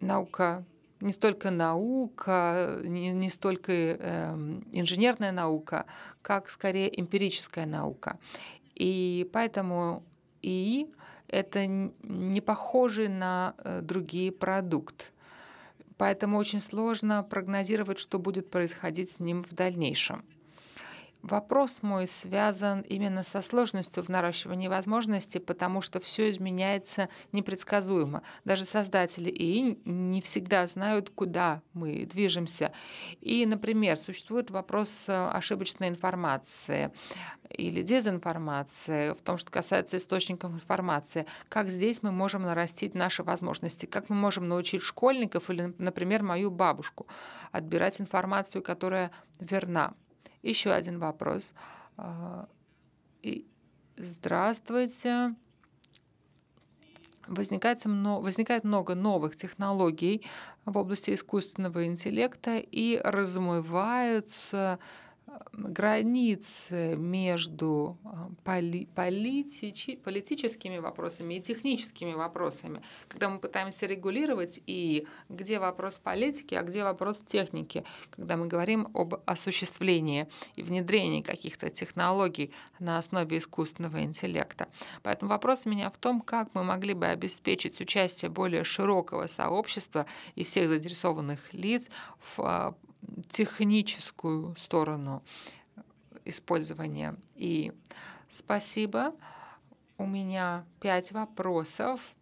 наука не столько наука, э, не, не столько э, инженерная наука, как скорее эмпирическая наука. И поэтому ИИ это не похоже на э, другие продукт, Поэтому очень сложно прогнозировать, что будет происходить с ним в дальнейшем. Вопрос мой связан именно со сложностью в наращивании возможностей, потому что все изменяется непредсказуемо. Даже создатели и не всегда знают, куда мы движемся. И, например, существует вопрос э, ошибочной информации или дезинформации в том, что касается источников информации. Как здесь мы можем нарастить наши возможности? Как мы можем научить школьников или, например, мою бабушку отбирать информацию, которая верна? Еще один вопрос. А, здравствуйте. Возникает, возникает много новых технологий в области искусственного интеллекта и размываются границы между а, поли политич, политическими вопросами и техническими вопросами, когда мы пытаемся регулировать и где вопрос политики, а где вопрос техники, когда мы говорим об осуществлении и внедрении каких-то технологий на основе искусственного интеллекта. Поэтому вопрос у меня в том, как мы могли бы обеспечить участие более широкого сообщества и всех заинтересованных лиц в а, техническую сторону использования. И спасибо. У меня пять вопросов.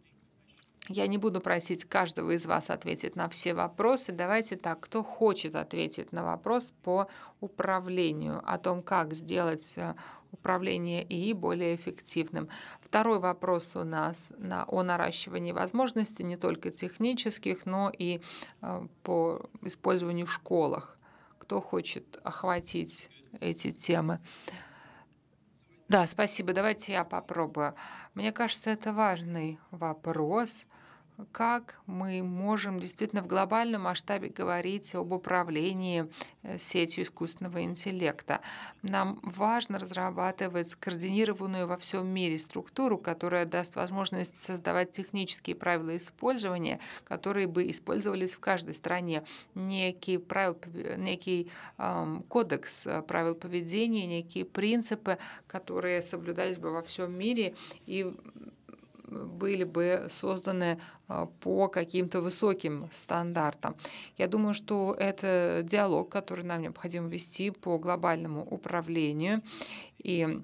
Я не буду просить каждого из вас ответить на все вопросы. Давайте так, кто хочет ответить на вопрос по управлению, о том, как сделать э, управление ИИ более эффективным. Второй вопрос у нас на, о наращивании возможностей не только технических, но и э, по использованию в школах. Кто хочет охватить эти темы? Да, спасибо. Давайте я попробую. Мне кажется, это важный вопрос как мы можем действительно в глобальном масштабе говорить об управлении э, сетью искусственного интеллекта. Нам важно разрабатывать скоординированную во всем мире структуру, которая даст возможность создавать технические правила использования, которые бы использовались в каждой стране. Некий, правил, некий эм, кодекс э, правил поведения, некие принципы, которые соблюдались бы во всем мире и были бы созданы а, по каким-то высоким стандартам. Я думаю, что это диалог, который нам необходимо вести по глобальному управлению. И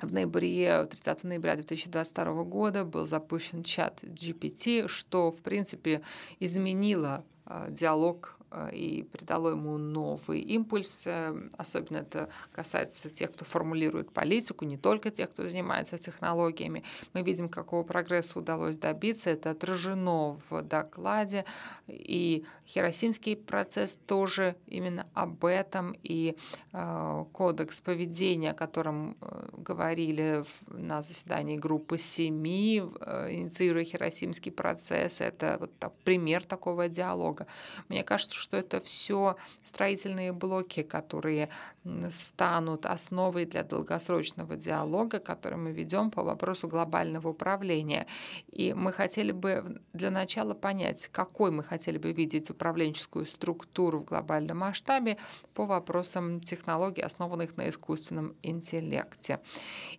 в ноябре, 30 ноября 2022 года был запущен чат GPT, что, в принципе, изменило а, диалог Э, и придало ему новый импульс. Эм, особенно это касается тех, кто формулирует политику, не только тех, кто занимается технологиями. Мы видим, какого прогресса удалось добиться. Это отражено в докладе. И Хиросимский процесс тоже именно об этом. И э, кодекс поведения, о котором э, говорили на заседании группы семи, инициируя Хиросимский процесс, это вот пример такого диалога. Мне кажется, что это все строительные блоки, которые станут основой для долгосрочного диалога, который мы ведем по вопросу глобального управления. И мы хотели бы для начала понять, какой мы хотели бы видеть управленческую структуру в глобальном масштабе по вопросам технологий, основанных на искусственном интеллекте.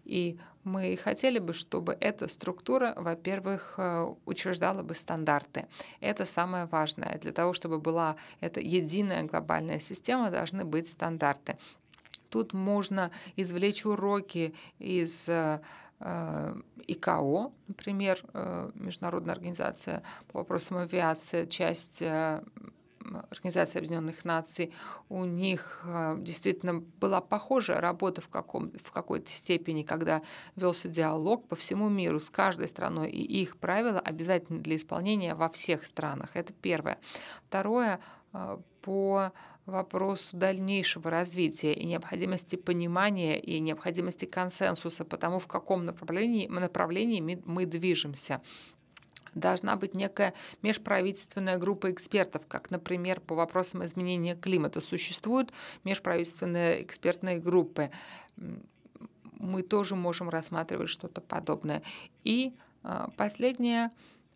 И мы хотели бы, чтобы эта структура, во-первых, э, учреждала бы стандарты. Это самое важное. Для того, чтобы была эта единая глобальная система, должны быть стандарты. Тут можно извлечь уроки из э, э, ИКО, например, Международная организация по вопросам авиации, часть Организации Объединенных Наций, у них э, действительно была похожая работа в, каком, в какой-то степени, когда велся диалог по всему миру с каждой страной, и их правила обязательно для исполнения во всех странах. Это первое. Второе, э, по вопросу дальнейшего развития и необходимости понимания и необходимости консенсуса по тому, в каком направлении, направлении мы, мы движемся должна быть некая межправительственная группа экспертов, как, например, по вопросам изменения климата существуют межправительственные экспертные группы. Мы тоже можем рассматривать что-то подобное. И а, последнее,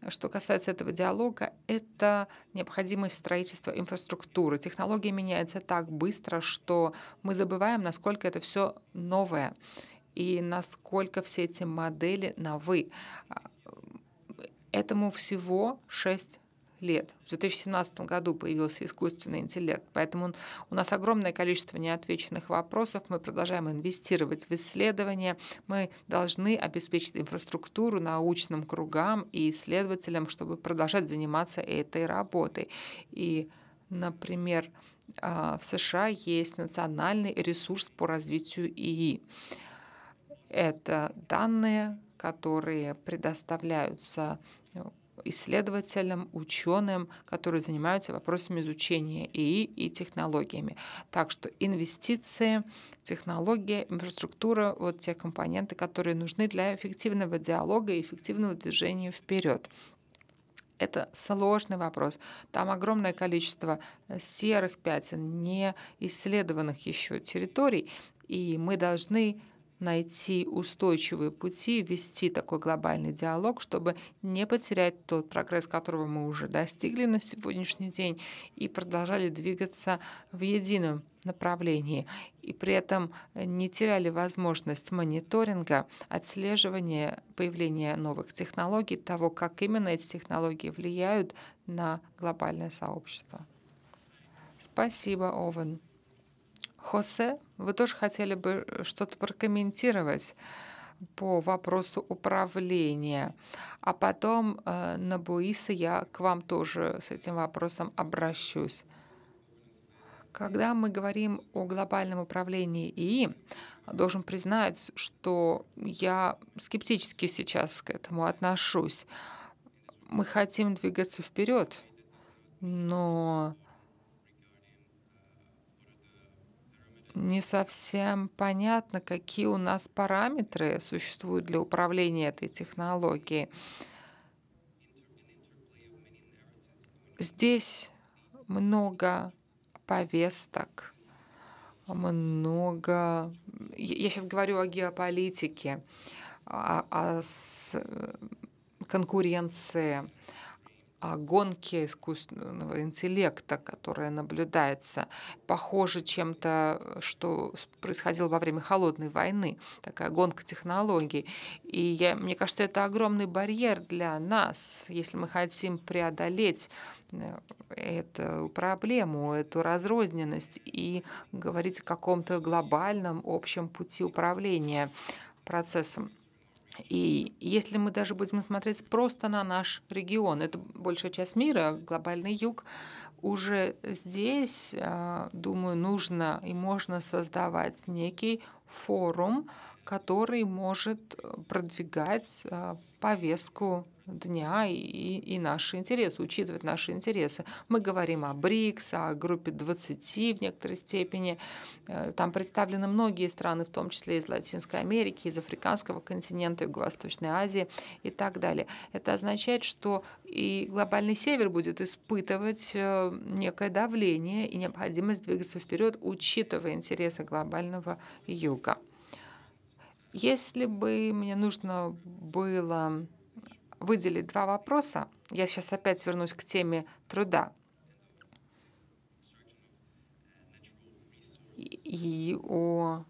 что касается этого диалога, это необходимость строительства инфраструктуры. Технология меняется так быстро, что мы забываем, насколько это все новое и насколько все эти модели новые. А, Этому всего 6 лет. В 2017 году появился искусственный интеллект, поэтому у нас огромное количество неотвеченных вопросов. Мы продолжаем инвестировать в исследования. Мы должны обеспечить инфраструктуру научным кругам и исследователям, чтобы продолжать заниматься этой работой. И, например, а, в США есть национальный ресурс по развитию ИИ. Это данные, которые предоставляются исследователям, ученым, которые занимаются вопросами изучения ИИ и технологиями. Так что инвестиции, технология, инфраструктура, вот те компоненты, которые нужны для эффективного диалога и эффективного движения вперед. Это сложный вопрос. Там огромное количество э, серых пятен, не исследованных еще территорий, и мы должны найти устойчивые пути, вести такой глобальный диалог, чтобы не потерять тот прогресс, которого мы уже достигли на сегодняшний день, и продолжали двигаться в едином направлении, и при этом э, не теряли возможность мониторинга, отслеживания появления новых технологий, того, как именно эти технологии влияют на глобальное сообщество. Спасибо, Овен. Хосе, вы тоже хотели бы э, что-то прокомментировать по вопросу управления. А потом, э, Буиса я к вам тоже с этим вопросом обращусь. Когда мы говорим о глобальном управлении ИИ, должен признать, что я скептически сейчас к этому отношусь. Мы хотим двигаться вперед, но не совсем понятно, какие у нас параметры существуют для управления этой технологией. Здесь много повесток, много... Я сейчас говорю о геополитике, о, а, о а э, конкуренции, гонке искусственного интеллекта, которая наблюдается, похоже чем-то, что происходило во время холодной войны, такая гонка технологий. И я, мне кажется, это огромный барьер для нас, если мы хотим преодолеть э, эту проблему, эту разрозненность и говорить о каком-то глобальном общем пути управления процессом. И если мы даже будем смотреть просто на наш регион, это большая часть мира, глобальный юг, уже здесь, а, думаю, нужно и можно создавать некий форум, который может э, продвигать а, повестку дня и, и наши интересы, учитывать наши интересы. Мы говорим о БРИКС, о группе 20 в некоторой степени. Э, там представлены многие страны, в том числе из Латинской Америки, из африканского континента, Юго-Восточной Азии и так далее. Это означает, что и глобальный север будет испытывать э, некое давление и необходимость двигаться вперед, учитывая интересы глобального юга. Если бы мне нужно было выделить два вопроса. Я сейчас опять вернусь к теме труда. И о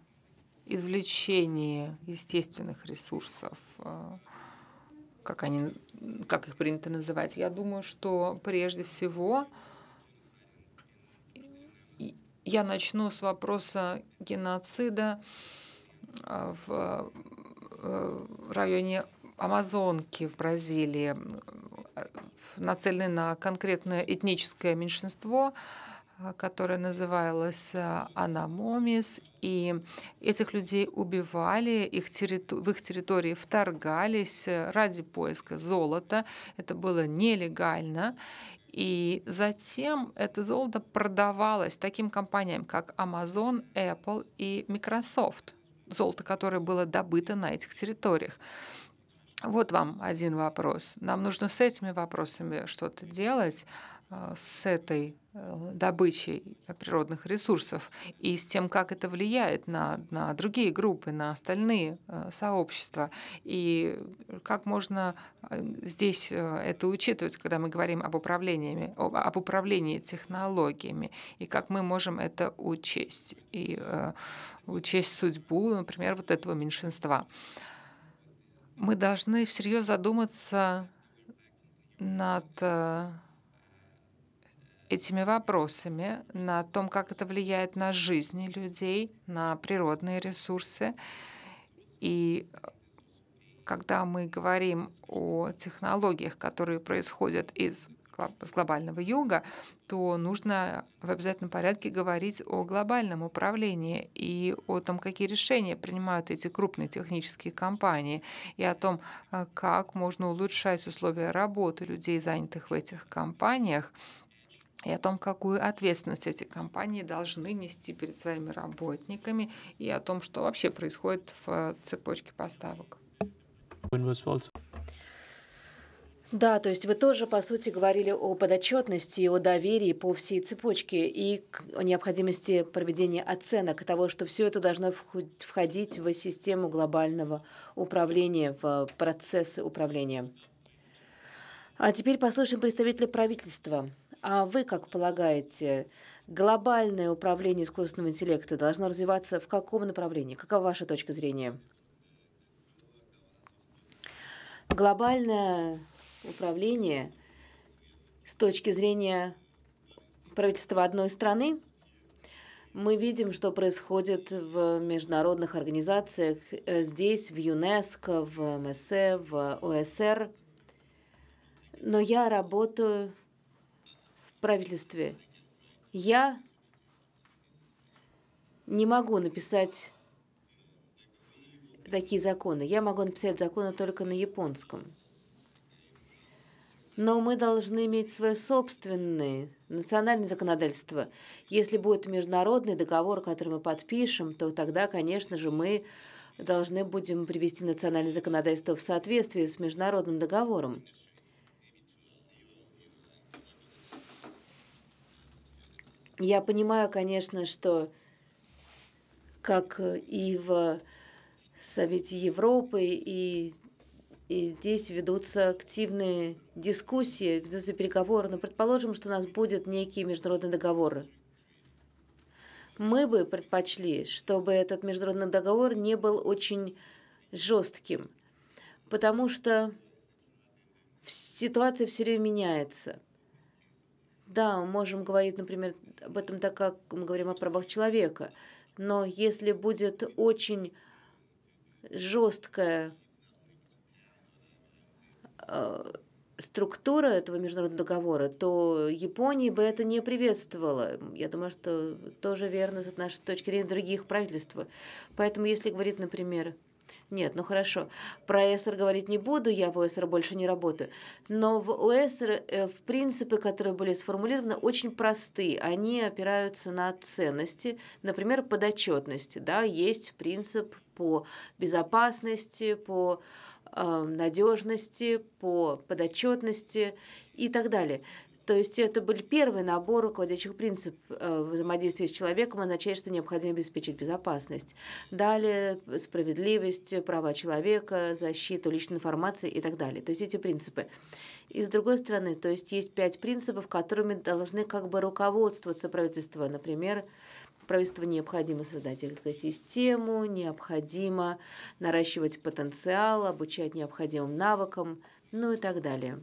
извлечении естественных ресурсов, э, как, они, как их принято называть. Я думаю, что прежде всего я начну с вопроса геноцида э, э, в районе амазонки в Бразилии э, нацелены на конкретное этническое меньшинство, а, которое называлось э, Анамомис, и этих людей убивали, их в их территории вторгались э, ради поиска золота. Это было нелегально. И затем это золото продавалось таким компаниям, как Amazon, Apple и Microsoft, золото, которое было добыто на этих территориях. Вот вам один вопрос. Нам нужно с этими вопросами что-то делать, э, с этой э, добычей природных ресурсов и с тем, как это влияет на, на другие группы, на остальные э, сообщества. И как можно здесь это учитывать, когда мы говорим об, управлении, об управлении технологиями, и как мы можем это учесть, и учесть судьбу, например, вот этого меньшинства мы должны всерьез задуматься над э, этими вопросами, на том, как это влияет на жизни людей, на природные ресурсы. И э, когда мы говорим о технологиях, которые происходят из с глобального юга, то нужно в обязательном порядке говорить о глобальном управлении и о том, какие решения принимают эти крупные технические компании, и о том, э, как можно улучшать условия работы людей, занятых в этих компаниях, и о том, какую ответственность эти компании должны нести перед своими работниками, и о том, что вообще происходит в э, цепочке поставок. Да, то есть вы тоже, по сути, говорили о подотчетности, о доверии по всей цепочке и о необходимости проведения оценок того, что все это должно входить в систему глобального управления, в процессы управления. А теперь послушаем представителя правительства. А вы как полагаете, глобальное управление искусственного интеллекта должно развиваться в каком направлении? Какова ваша точка зрения? Глобальное управления с точки зрения правительства одной страны, мы видим, что происходит в международных организациях, э, здесь, в ЮНЕСКО, в МСЭ, в ОСР. Но я работаю в правительстве. Я не могу написать такие законы. Я могу написать законы только на японском. Но мы должны иметь свое собственное национальное законодательство, Если будет международный договор, который мы подпишем, то тогда, конечно же, мы должны будем привести национальное законодательство в соответствие с международным договором. Я понимаю, конечно, что как и в Совете Европы, и и здесь ведутся активные дискуссии, ведутся переговоры. Но ну, предположим, что у нас будет некие международные договоры. Мы бы предпочли, чтобы этот международный договор не был очень жестким, потому что ситуация все время меняется. Да, мы можем говорить, например, об этом так, как мы говорим о правах человека, но если будет очень жесткая структура этого международного договора, то Японии бы это не приветствовала. Я думаю, что тоже верно с нашей точки зрения других правительств. Поэтому, если говорит, например, нет, ну хорошо. Про ЭСР говорить не буду, я в ОСР больше не работаю. Но в ОСР э, в принципы, которые были сформулированы, очень простые. Они опираются на ценности, например, подотчетности. Да, есть принцип по безопасности, по а, надежности, по подотчетности и так далее. То есть это был первый набор руководящих принципов э, взаимодействия с человеком, означает, что необходимо обеспечить безопасность. Далее справедливость, права человека, защиту личной информации и так далее. То есть эти принципы. И с другой стороны, то есть есть пять принципов, которыми должны как бы руководствоваться правительство. Например, Правительству необходимо создать экосистему, необходимо наращивать потенциал, обучать необходимым навыкам, ну и так далее.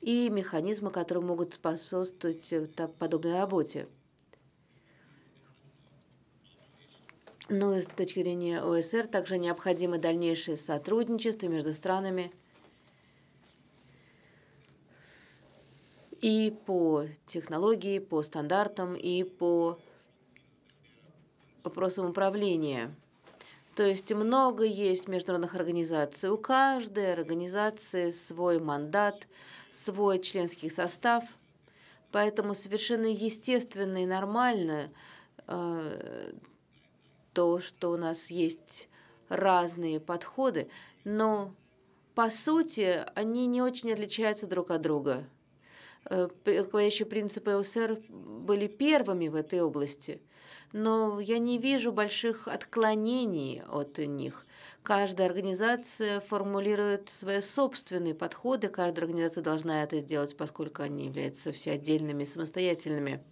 И механизмы, которые могут способствовать э, подобной работе. Но ну с точки зрения ОСР также необходимо дальнейшее сотрудничество между странами – и по технологии, по стандартам, и по вопросам управления. То есть много есть международных организаций. У каждой организации свой мандат, свой членский состав. Поэтому совершенно естественно и нормально э, то, что у нас есть разные подходы, но по сути они не очень отличаются друг от друга. Э, руководящие принципы ОСР были первыми в этой области. Но я не вижу больших отклонений от них. Каждая организация формулирует свои собственные подходы, каждая организация должна это сделать, поскольку они являются все отдельными, самостоятельными.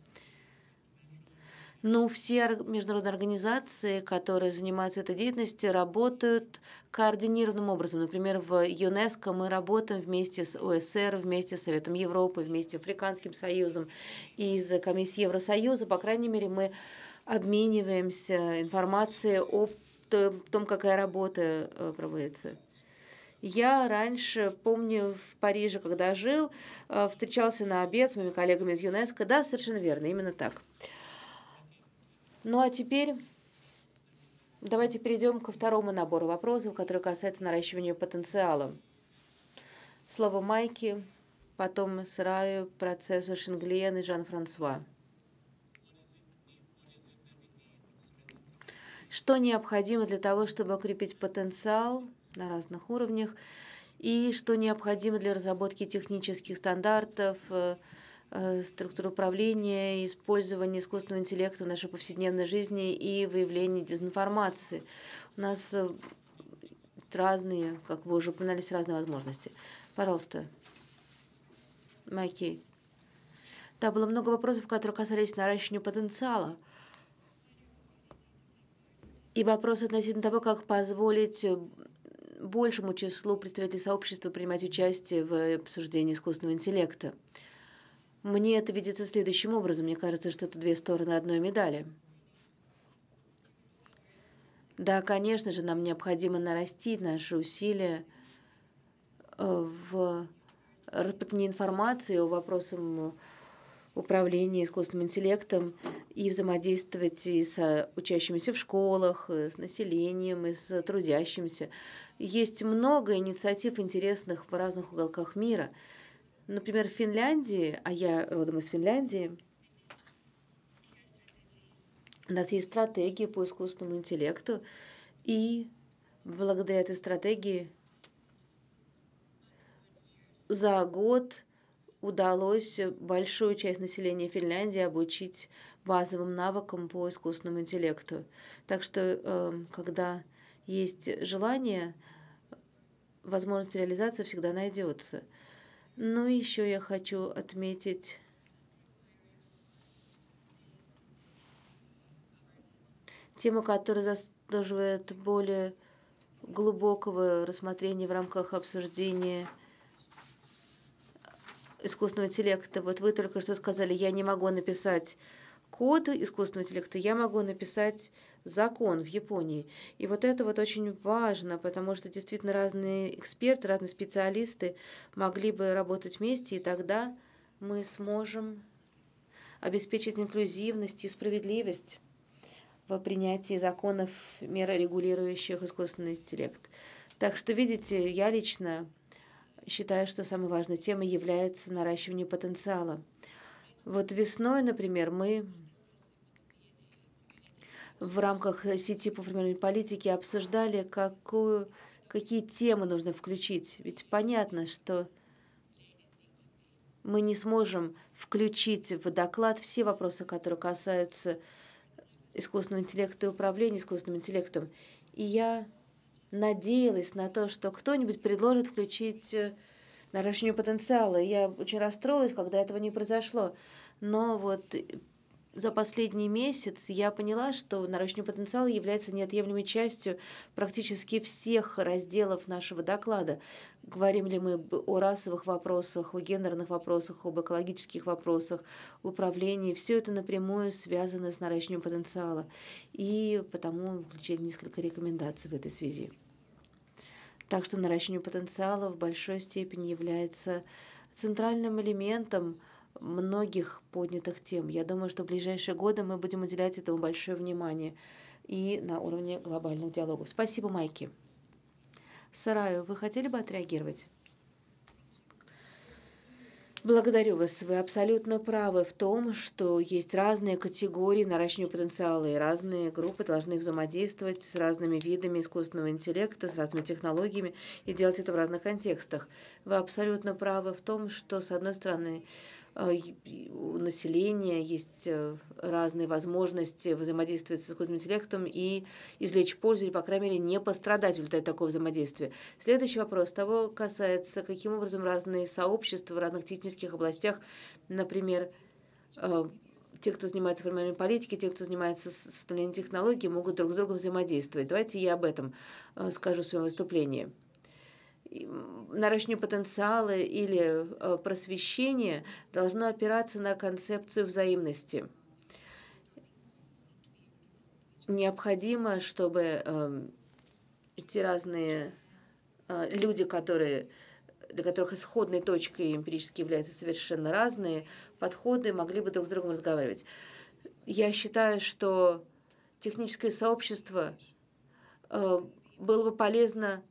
Ну, все международные организации, которые занимаются этой деятельностью, работают координированным образом. Например, в ЮНЕСКО мы работаем вместе с ОСР, вместе с Советом Европы, вместе с Африканским Союзом и из Комиссии Евросоюза. По крайней мере, мы обмениваемся информацией о том, какая работа э, проводится. Я раньше, помню, в Париже, когда жил, э, встречался на обед с моими коллегами из ЮНЕСКО. Да, совершенно верно, именно так. Ну а теперь давайте перейдем ко второму набору вопросов, который касается наращивания потенциала. Слово Майки, потом Сраю, процессу Шенглиен и Жан-Франсуа. Что необходимо для того, чтобы укрепить потенциал на разных уровнях, и что необходимо для разработки технических стандартов, э, Э, структур управления, использование искусственного интеллекта в нашей повседневной жизни и выявление дезинформации. У нас э, разные, как вы уже упоминались, разные возможности. Пожалуйста, Майки. Да, было много вопросов, которые касались наращивания потенциала. И вопрос относительно того, как позволить большему числу представителей сообщества принимать участие в обсуждении искусственного интеллекта. Мне это видится следующим образом. Мне кажется, что это две стороны одной медали. Да, конечно же, нам необходимо нарастить наши усилия э, в распространении информации о вопросах управления искусственным интеллектом и взаимодействовать и с учащимися в школах, и с населением, и с трудящимися. Есть много инициатив интересных в разных уголках мира – Например, в Финляндии, а я родом из Финляндии, у нас есть стратегия по искусственному интеллекту, и благодаря этой стратегии за год удалось большую часть населения Финляндии обучить базовым навыкам по искусственному интеллекту. Так что, эм, когда есть желание, возможность реализации всегда найдется. Но ну, еще я хочу отметить тему, которая заслуживает более глубокого рассмотрения в рамках обсуждения искусственного интеллекта. Вот вы только что сказали, я не могу написать коды искусственного интеллекта, я могу написать закон в Японии. И вот это вот очень важно, потому что действительно разные эксперты, разные специалисты могли бы работать вместе, и тогда мы сможем обеспечить инклюзивность и справедливость в принятии законов, мер регулирующих искусственный интеллект. Так что, видите, я лично считаю, что самой важной темой является наращивание потенциала – вот весной, например, мы в рамках сети по формированию политики обсуждали, какую, какие темы нужно включить. Ведь понятно, что мы не сможем включить в доклад все вопросы, которые касаются искусственного интеллекта и управления искусственным интеллектом. И я надеялась на то, что кто-нибудь предложит включить э, наращиванию потенциала. я очень расстроилась, когда этого не произошло. Но вот за последний месяц я поняла, что наращивание потенциала является неотъемлемой частью практически всех разделов нашего доклада. Говорим ли мы о расовых вопросах, о гендерных вопросах, об экологических вопросах, управлении, все это напрямую связано с наращиванием потенциала. И потому включили несколько рекомендаций в этой связи. Так что наращивание потенциала в большой степени является центральным элементом многих поднятых тем. Я думаю, что в ближайшие годы мы будем уделять этому большое внимание и на уровне глобальных диалогов. Спасибо, Майки. Сараю, вы хотели бы отреагировать? Благодарю вас. Вы абсолютно правы в том, что есть разные категории наращивания потенциала, и разные группы должны взаимодействовать с разными видами искусственного интеллекта, с разными технологиями, и делать это в разных контекстах. Вы абсолютно правы в том, что, с одной стороны, Э, у населения есть э, разные возможности взаимодействовать с искусственным интеллектом и извлечь пользу или, по крайней мере, не пострадать в результате такого взаимодействия. Следующий вопрос того касается, каким образом разные сообщества в разных технических областях, например, э, те, кто занимается формированием политики, те, кто занимается составлением технологий, могут друг с другом взаимодействовать. Давайте я об этом скажу в своем выступлении наращивание потенциала или э, просвещение должно опираться на концепцию взаимности. Необходимо, чтобы эм, эти разные э, люди, которые для которых исходной точкой эмпирически являются совершенно разные подходы, могли бы друг с другом разговаривать. Я считаю, что техническое сообщество э, было бы полезно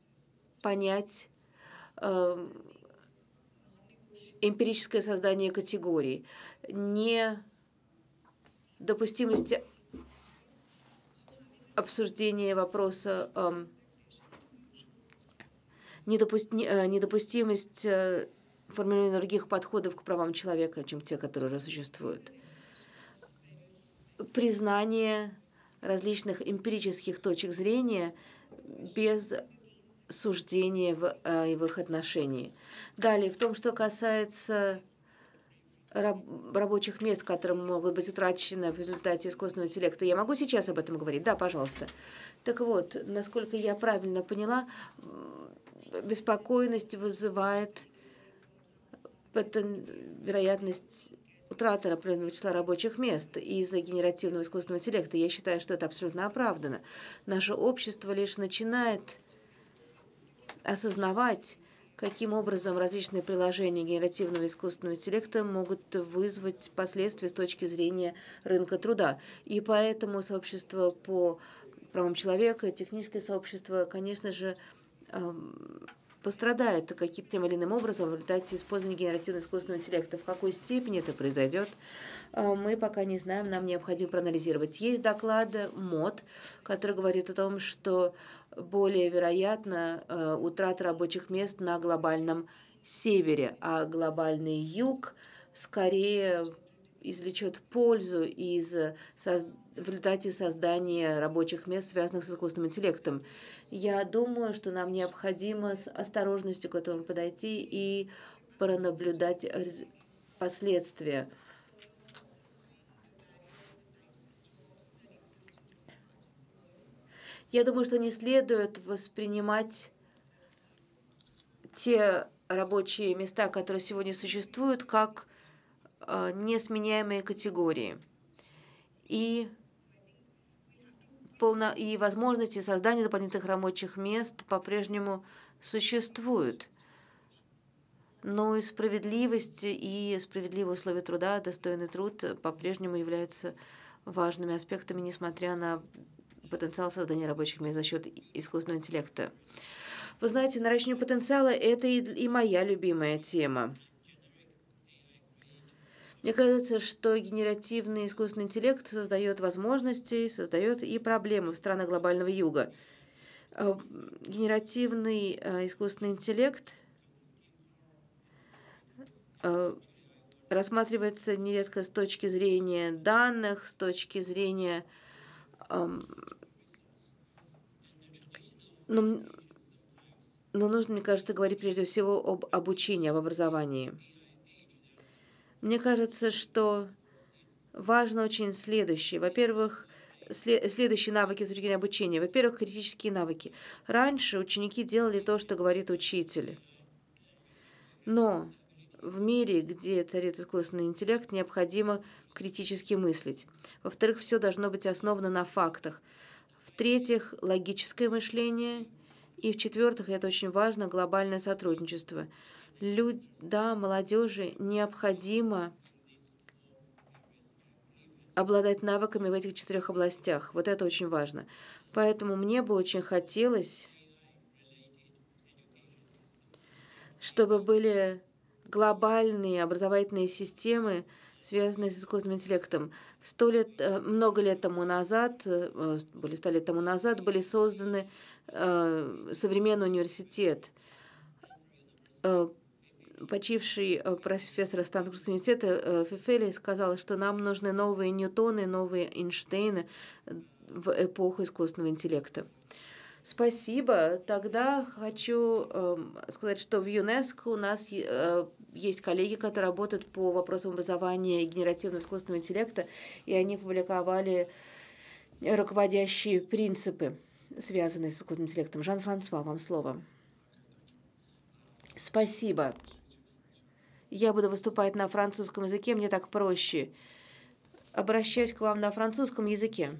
понять эм, эмпирическое создание категорий, не допустимости обсуждения вопроса э, эм, недопусти, э, недопустимость э, формирования других подходов к правам человека, чем те, которые уже существуют. Признание различных эмпирических точек зрения без суждения в, э, в их отношении. Далее, в том, что касается раб рабочих мест, которые могут быть утрачены в результате искусственного интеллекта. Я могу сейчас об этом говорить? Да, пожалуйста. Так вот, насколько я правильно поняла, беспокойность вызывает вероятность утраты определенного числа рабочих мест из-за генеративного искусственного интеллекта. Я считаю, что это абсолютно оправдано. Наше общество лишь начинает осознавать, каким образом различные приложения генеративного искусственного интеллекта могут вызвать последствия с точки зрения рынка труда. И поэтому сообщество по правам человека, техническое сообщество, конечно же, эм, пострадает каким-то тем или иным образом в результате использования генеративного искусственного интеллекта. В какой степени это произойдет, э, мы пока не знаем, нам необходимо проанализировать. Есть доклады МОД, который говорит о том, что более вероятно э, утрата рабочих мест на глобальном севере, а глобальный юг скорее извлечет пользу из в результате создания рабочих мест, связанных с искусственным интеллектом. Я думаю, что нам необходимо с осторожностью к этому подойти и пронаблюдать последствия. Я думаю, что не следует воспринимать те рабочие места, которые сегодня существуют, как э, несменяемые категории. И, полно, и возможности создания дополнительных рабочих мест по-прежнему существуют. Но и справедливость, и справедливые условия труда, достойный труд по-прежнему являются важными аспектами, несмотря на потенциал создания рабочих мест за счет искусственного интеллекта. Вы знаете, наращивание потенциала – это и, и моя любимая тема. Мне кажется, что генеративный искусственный интеллект создает возможности, создает и проблемы в странах глобального юга. Э, генеративный э, искусственный интеллект э, рассматривается нередко с точки зрения данных, с точки зрения но, но ну, ну, нужно, мне кажется, говорить прежде всего об обучении, об образовании. Мне кажется, что важно очень следующее. Во-первых, следующие навыки с точки обучения. Во-первых, критические навыки. Раньше ученики делали то, что говорит учитель. Но в мире, где царит искусственный интеллект, необходимо критически мыслить. Во-вторых, все должно быть основано на фактах. В-третьих, логическое мышление. И в-четвертых, это очень важно, глобальное сотрудничество. Люд... Да, молодежи необходимо обладать навыками в этих четырех областях. Вот это очень важно. Поэтому мне бы очень хотелось, чтобы были глобальные образовательные системы, связанные с искусственным интеллектом. Сто лет, э, много лет тому назад, э, э, более ста лет тому назад, были созданы современный университет. Почивший профессор Стэнфордского университета Фефели сказал, что нам нужны новые Ньютоны, новые Эйнштейны в эпоху искусственного интеллекта. Спасибо. Тогда хочу э, сказать, что в ЮНЕСКО у нас э, есть коллеги, которые работают по вопросам образования и генеративного искусственного интеллекта, и они публиковали руководящие принципы, связанные с искусственным интеллектом. Жан-Франсуа, вам слово. Спасибо. Я буду выступать на французском языке, мне так проще. Обращаюсь к вам на французском языке.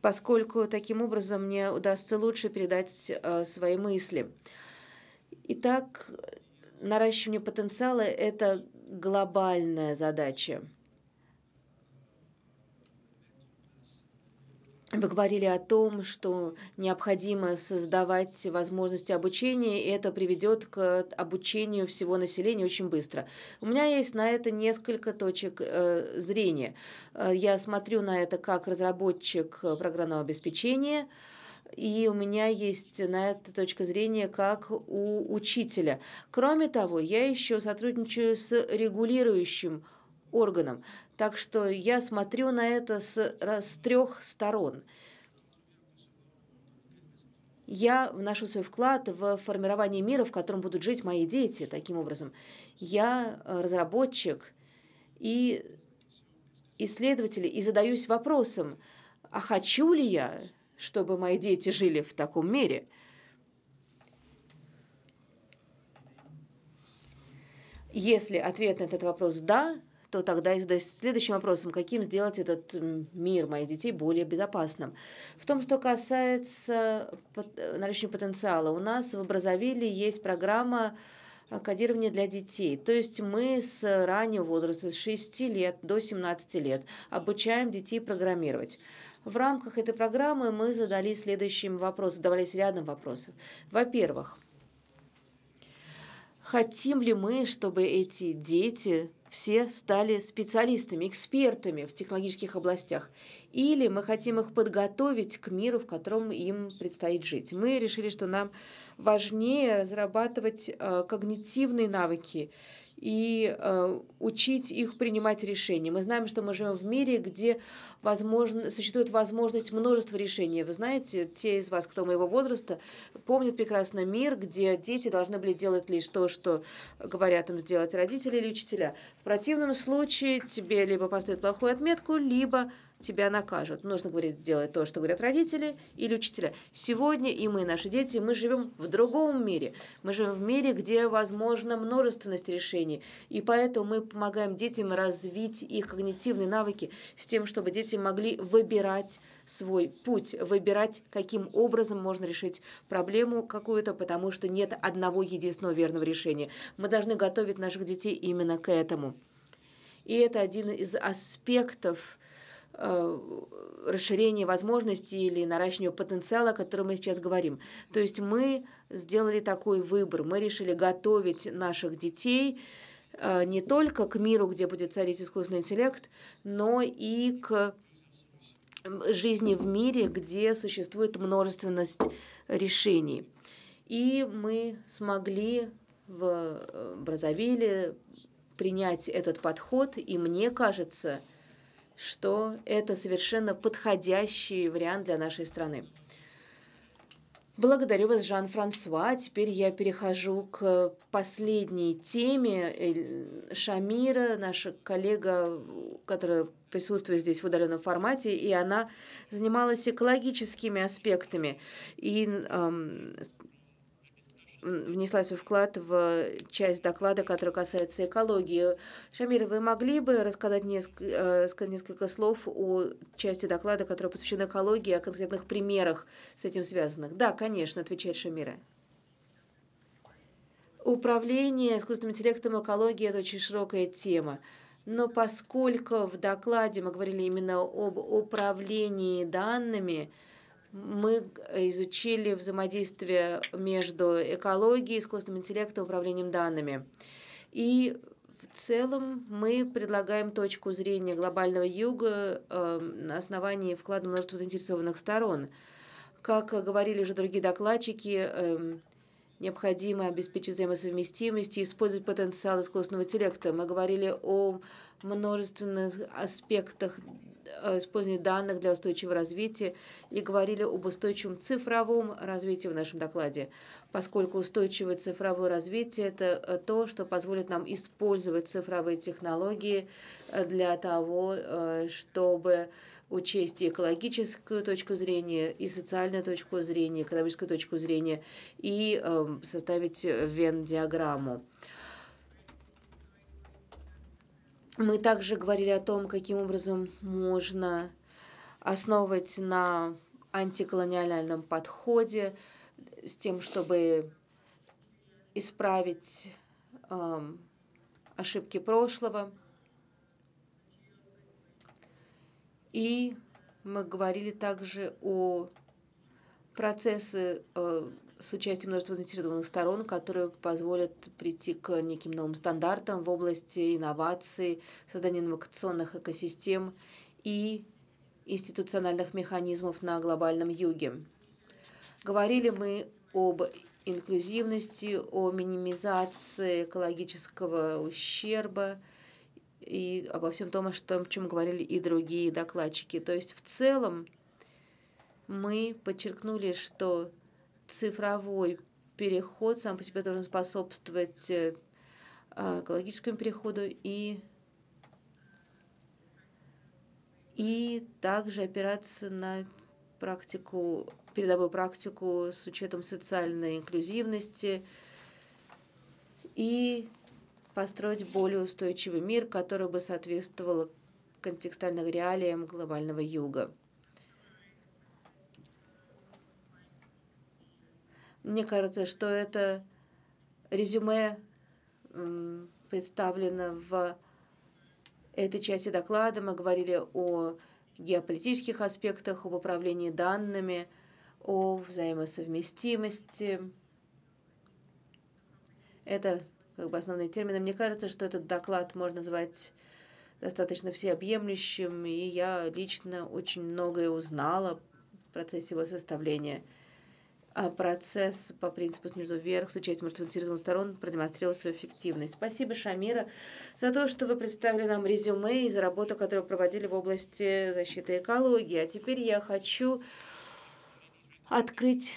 поскольку таким образом мне удастся лучше передать э, свои мысли. Итак, наращивание потенциала – это глобальная задача. Вы говорили о том, что необходимо создавать возможности обучения, и это приведет к обучению всего населения очень быстро. У меня есть на это несколько точек э, зрения. Э, я смотрю на это как разработчик программного обеспечения, и у меня есть на это точка зрения как у учителя. Кроме того, я еще сотрудничаю с регулирующим органом. Так что я смотрю на это с, э, с трех сторон. Я вношу свой вклад в формирование мира, в котором будут жить мои дети, таким образом. Я э, разработчик и исследователь, и задаюсь вопросом, а хочу ли я, чтобы мои дети жили в таком мире? Если ответ на этот вопрос «да», то тогда и задаюсь следующим вопросом, каким сделать этот мир моих детей более безопасным. В том, что касается э, наращивания потенциала, у нас в Бразовиле есть программа э, кодирование для детей. То есть мы с раннего возраста, с 6 лет до 17 лет, обучаем детей программировать. В рамках этой программы мы задали следующим вопрос, задавались рядом вопросов. Во-первых, хотим ли мы, чтобы эти дети все стали специалистами, экспертами в технологических областях, или мы хотим их подготовить к миру, в котором им предстоит жить. Мы решили, что нам важнее разрабатывать э, когнитивные навыки, и э, учить их принимать решения. Мы знаем, что мы живем в мире, где возможно, существует возможность множества решений. Вы знаете, те из вас, кто моего возраста, помнят прекрасно мир, где дети должны были делать лишь то, что говорят им сделать родители или учителя. В противном случае тебе либо поставят плохую отметку, либо тебя накажут. Нужно говорить делать то, что говорят родители или учителя. Сегодня и мы, наши дети, мы живем в другом мире. Мы живем в мире, где возможна множественность решений. И поэтому мы помогаем детям развить их когнитивные навыки с тем, чтобы дети могли выбирать свой путь, выбирать, каким образом можно решить проблему какую-то, потому что нет одного единственного верного решения. Мы должны готовить наших детей именно к этому. И это один из аспектов Э, расширение возможностей или наращивание потенциала, о котором мы сейчас говорим. То есть мы сделали такой выбор, мы решили готовить наших детей э, не только к миру, где будет царить искусственный интеллект, но и к жизни в мире, где существует множественность решений. И мы смогли в э, Бразовиле принять этот подход, и мне кажется, что это совершенно подходящий вариант для нашей страны. Благодарю вас, Жан-Франсуа. Теперь я перехожу к последней теме. Шамира, наша коллега, которая присутствует здесь в удаленном формате, и она занималась экологическими аспектами и внесла свой вклад в э, часть доклада, которая касается экологии. Шамир, вы могли бы рассказать несколько, э, несколько слов о части доклада, которая посвящена экологии, о конкретных примерах с этим связанных? Да, конечно, отвечает Шамира. Управление искусственным интеллектом и экологии – это очень широкая тема. Но поскольку в докладе мы говорили именно об управлении данными – мы э, изучили взаимодействие между экологией, искусственным интеллектом, управлением данными. И в целом мы предлагаем точку зрения глобального юга э, на основании вклада множества заинтересованных сторон. Как говорили уже другие докладчики, э, необходимо обеспечить взаимосовместимость и использовать потенциал искусственного интеллекта. Мы говорили о множественных аспектах Э, использовании данных для устойчивого развития и говорили об устойчивом цифровом развитии в нашем докладе, поскольку устойчивое цифровое развитие – это э, то, что позволит нам использовать цифровые технологии э, для того, чтобы учесть и экологическую точку зрения, и социальную точку зрения, экономическую точку зрения, и эм, составить Вен-диаграмму. Мы также говорили о том, каким образом можно основывать на антиколониальном подходе с тем, чтобы исправить э, ошибки прошлого. И мы говорили также о процессе э, с участием множества заинтересованных сторон, которые позволят прийти к неким новым стандартам в области инноваций, создания инновационных экосистем и институциональных механизмов на глобальном юге. Говорили мы об инклюзивности, о минимизации экологического ущерба и обо всем том, о чем говорили и другие докладчики. То есть в целом мы подчеркнули, что цифровой переход сам по себе должен способствовать э, а, экологическому переходу и и также опираться на практику, передовую практику с учетом социальной инклюзивности и построить более устойчивый мир, который бы соответствовал контекстальным реалиям глобального юга. Мне кажется, что это резюме представлено в этой части доклада. Мы говорили о геополитических аспектах, об управлении данными, о взаимосовместимости. Это как бы основные термины. Мне кажется, что этот доклад можно назвать достаточно всеобъемлющим, и я лично очень многое узнала в процессе его составления – а процесс по принципу снизу вверх с участием артифицированных сторон продемонстрировал свою эффективность. Спасибо, Шамира, за то, что вы представили нам резюме и за работу, которую проводили в области защиты экологии. А теперь я хочу открыть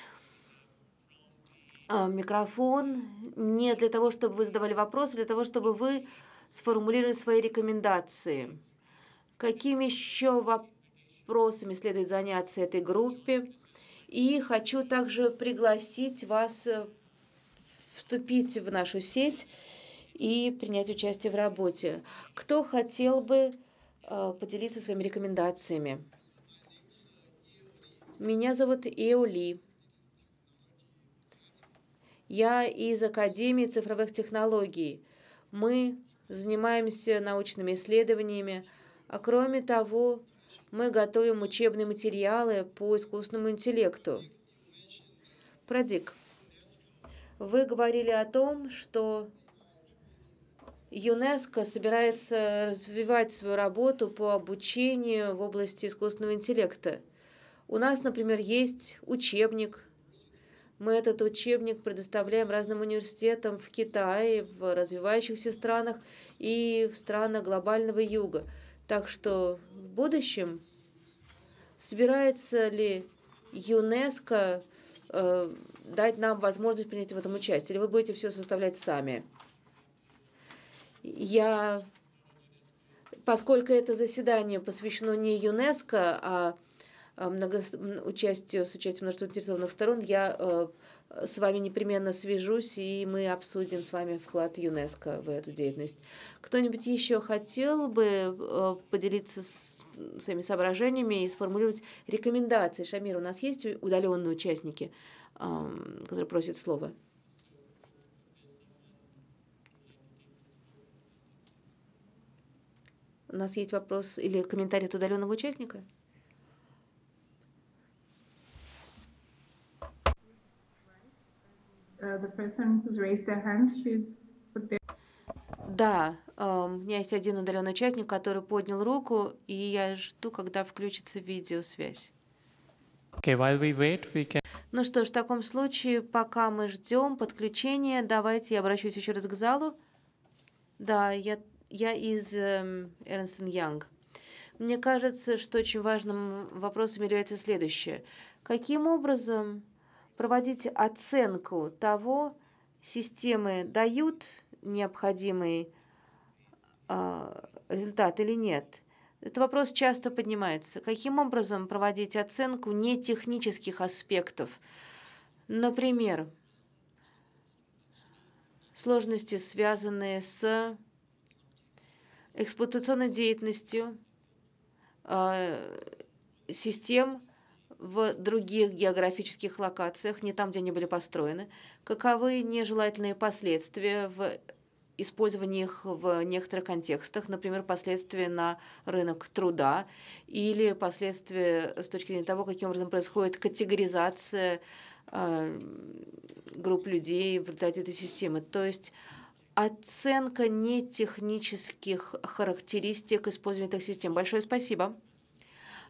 а, микрофон не для того, чтобы вы задавали вопросы, а для того, чтобы вы сформулировали свои рекомендации. Какими еще вопросами следует заняться этой группе? И хочу также пригласить вас э, вступить в нашу сеть и принять участие в работе. Кто хотел бы э, поделиться своими рекомендациями? Меня зовут Эоли. Я из Академии цифровых технологий. Мы занимаемся научными исследованиями, а кроме того, мы готовим учебные материалы по искусственному интеллекту. Продик, вы говорили о том, что ЮНЕСКО собирается развивать свою работу по обучению в области искусственного интеллекта. У нас, например, есть учебник. Мы этот учебник предоставляем разным университетам в Китае, в развивающихся странах и в странах глобального юга – так что в будущем собирается ли ЮНЕСКО э, дать нам возможность принять в этом участие, или вы будете все составлять сами? Я, поскольку это заседание посвящено не ЮНЕСКО, а, а много, участию, с участием множества заинтересованных сторон, я э, с вами непременно свяжусь, и мы обсудим с вами вклад ЮНЕСКО в эту деятельность. Кто-нибудь еще хотел бы э, поделиться с своими соображениями и сформулировать рекомендации? Шамир, у нас есть удаленные участники, эм, которые просят слова? У нас есть вопрос или комментарий от удаленного участника? Э, да, э, у меня есть один удаленный участник, который поднял руку, и я жду, когда включится видеосвязь. Okay, while we wait, we can... Ну что ж, в таком случае, пока мы ждем подключения, давайте я обращусь еще раз к залу. Да, я, я из Эрнстон эм, Янг. Мне кажется, что очень важным вопросом является следующее. Каким образом проводить оценку того, системы дают необходимый э, результат или нет. Этот вопрос часто поднимается. Каким образом проводить оценку нетехнических аспектов? Например, сложности, связанные с эксплуатационной деятельностью э, систем, в других географических локациях, не там, где они были построены, каковы нежелательные последствия в использовании их в некоторых контекстах, например, последствия на рынок труда или последствия с точки зрения того, каким образом происходит категоризация э, групп людей в результате этой системы. То есть оценка нетехнических характеристик использования этих систем. Большое спасибо.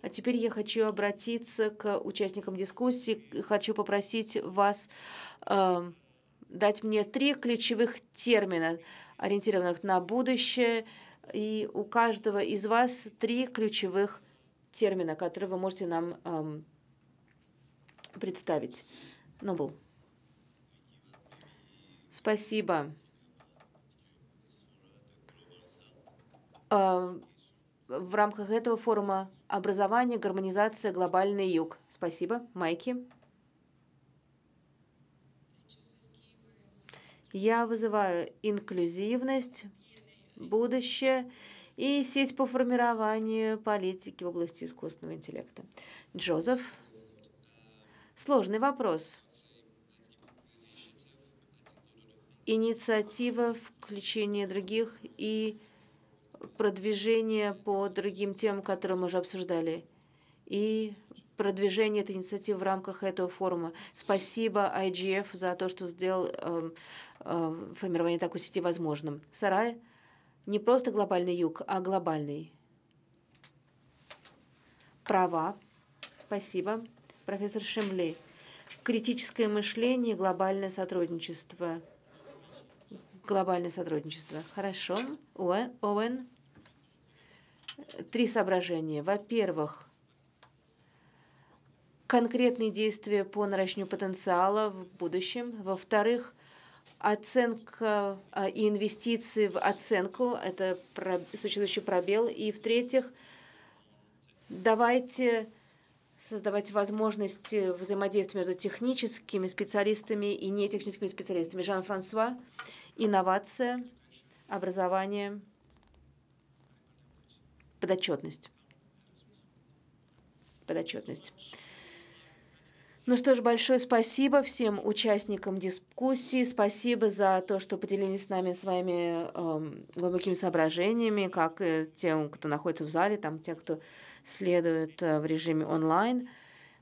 А теперь я хочу обратиться к участникам дискуссии. Хочу попросить вас э, дать мне три ключевых термина, ориентированных на будущее, и у каждого из вас три ключевых термина, которые вы можете нам эм, представить. Нобл. Спасибо. Эм, в рамках этого форума Образование, гармонизация, глобальный юг. Спасибо. Майки. Я вызываю инклюзивность, будущее и сеть по формированию политики в области искусственного интеллекта. Джозеф. Сложный вопрос. Инициатива, включения других и продвижение по другим темам, которые мы уже обсуждали, и продвижение этой инициативы в рамках этого форума. Спасибо IGF за то, что сделал э, э, формирование такой сети возможным. Сарай не просто глобальный юг, а глобальный. Права. Спасибо. Профессор Шемли. Критическое мышление, глобальное сотрудничество. Глобальное сотрудничество. Хорошо. Уэ, Оуэн три соображения. Во-первых, конкретные действия по наращиванию потенциала в будущем. Во-вторых, оценка а, и инвестиции в оценку – это существующий пробел. И в-третьих, давайте создавать возможности взаимодействия между техническими специалистами и нетехническими специалистами. Жан-Франсуа, инновация, образование – подотчетность. Подотчетность. Ну что ж, большое спасибо всем участникам дискуссии. Спасибо за то, что поделились с нами своими э, глубокими соображениями, как тем, кто находится в зале, там те, кто следует э, в режиме онлайн.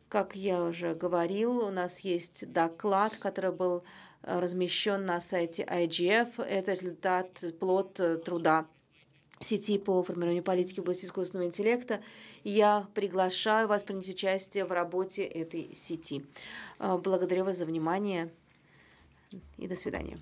Как я уже говорил, у нас есть доклад, который был э, размещен на сайте IGF. Это результат, плод э, труда сети по формированию политики в области искусственного интеллекта. Я приглашаю вас принять участие в работе этой сети. А, благодарю вас за внимание и до свидания.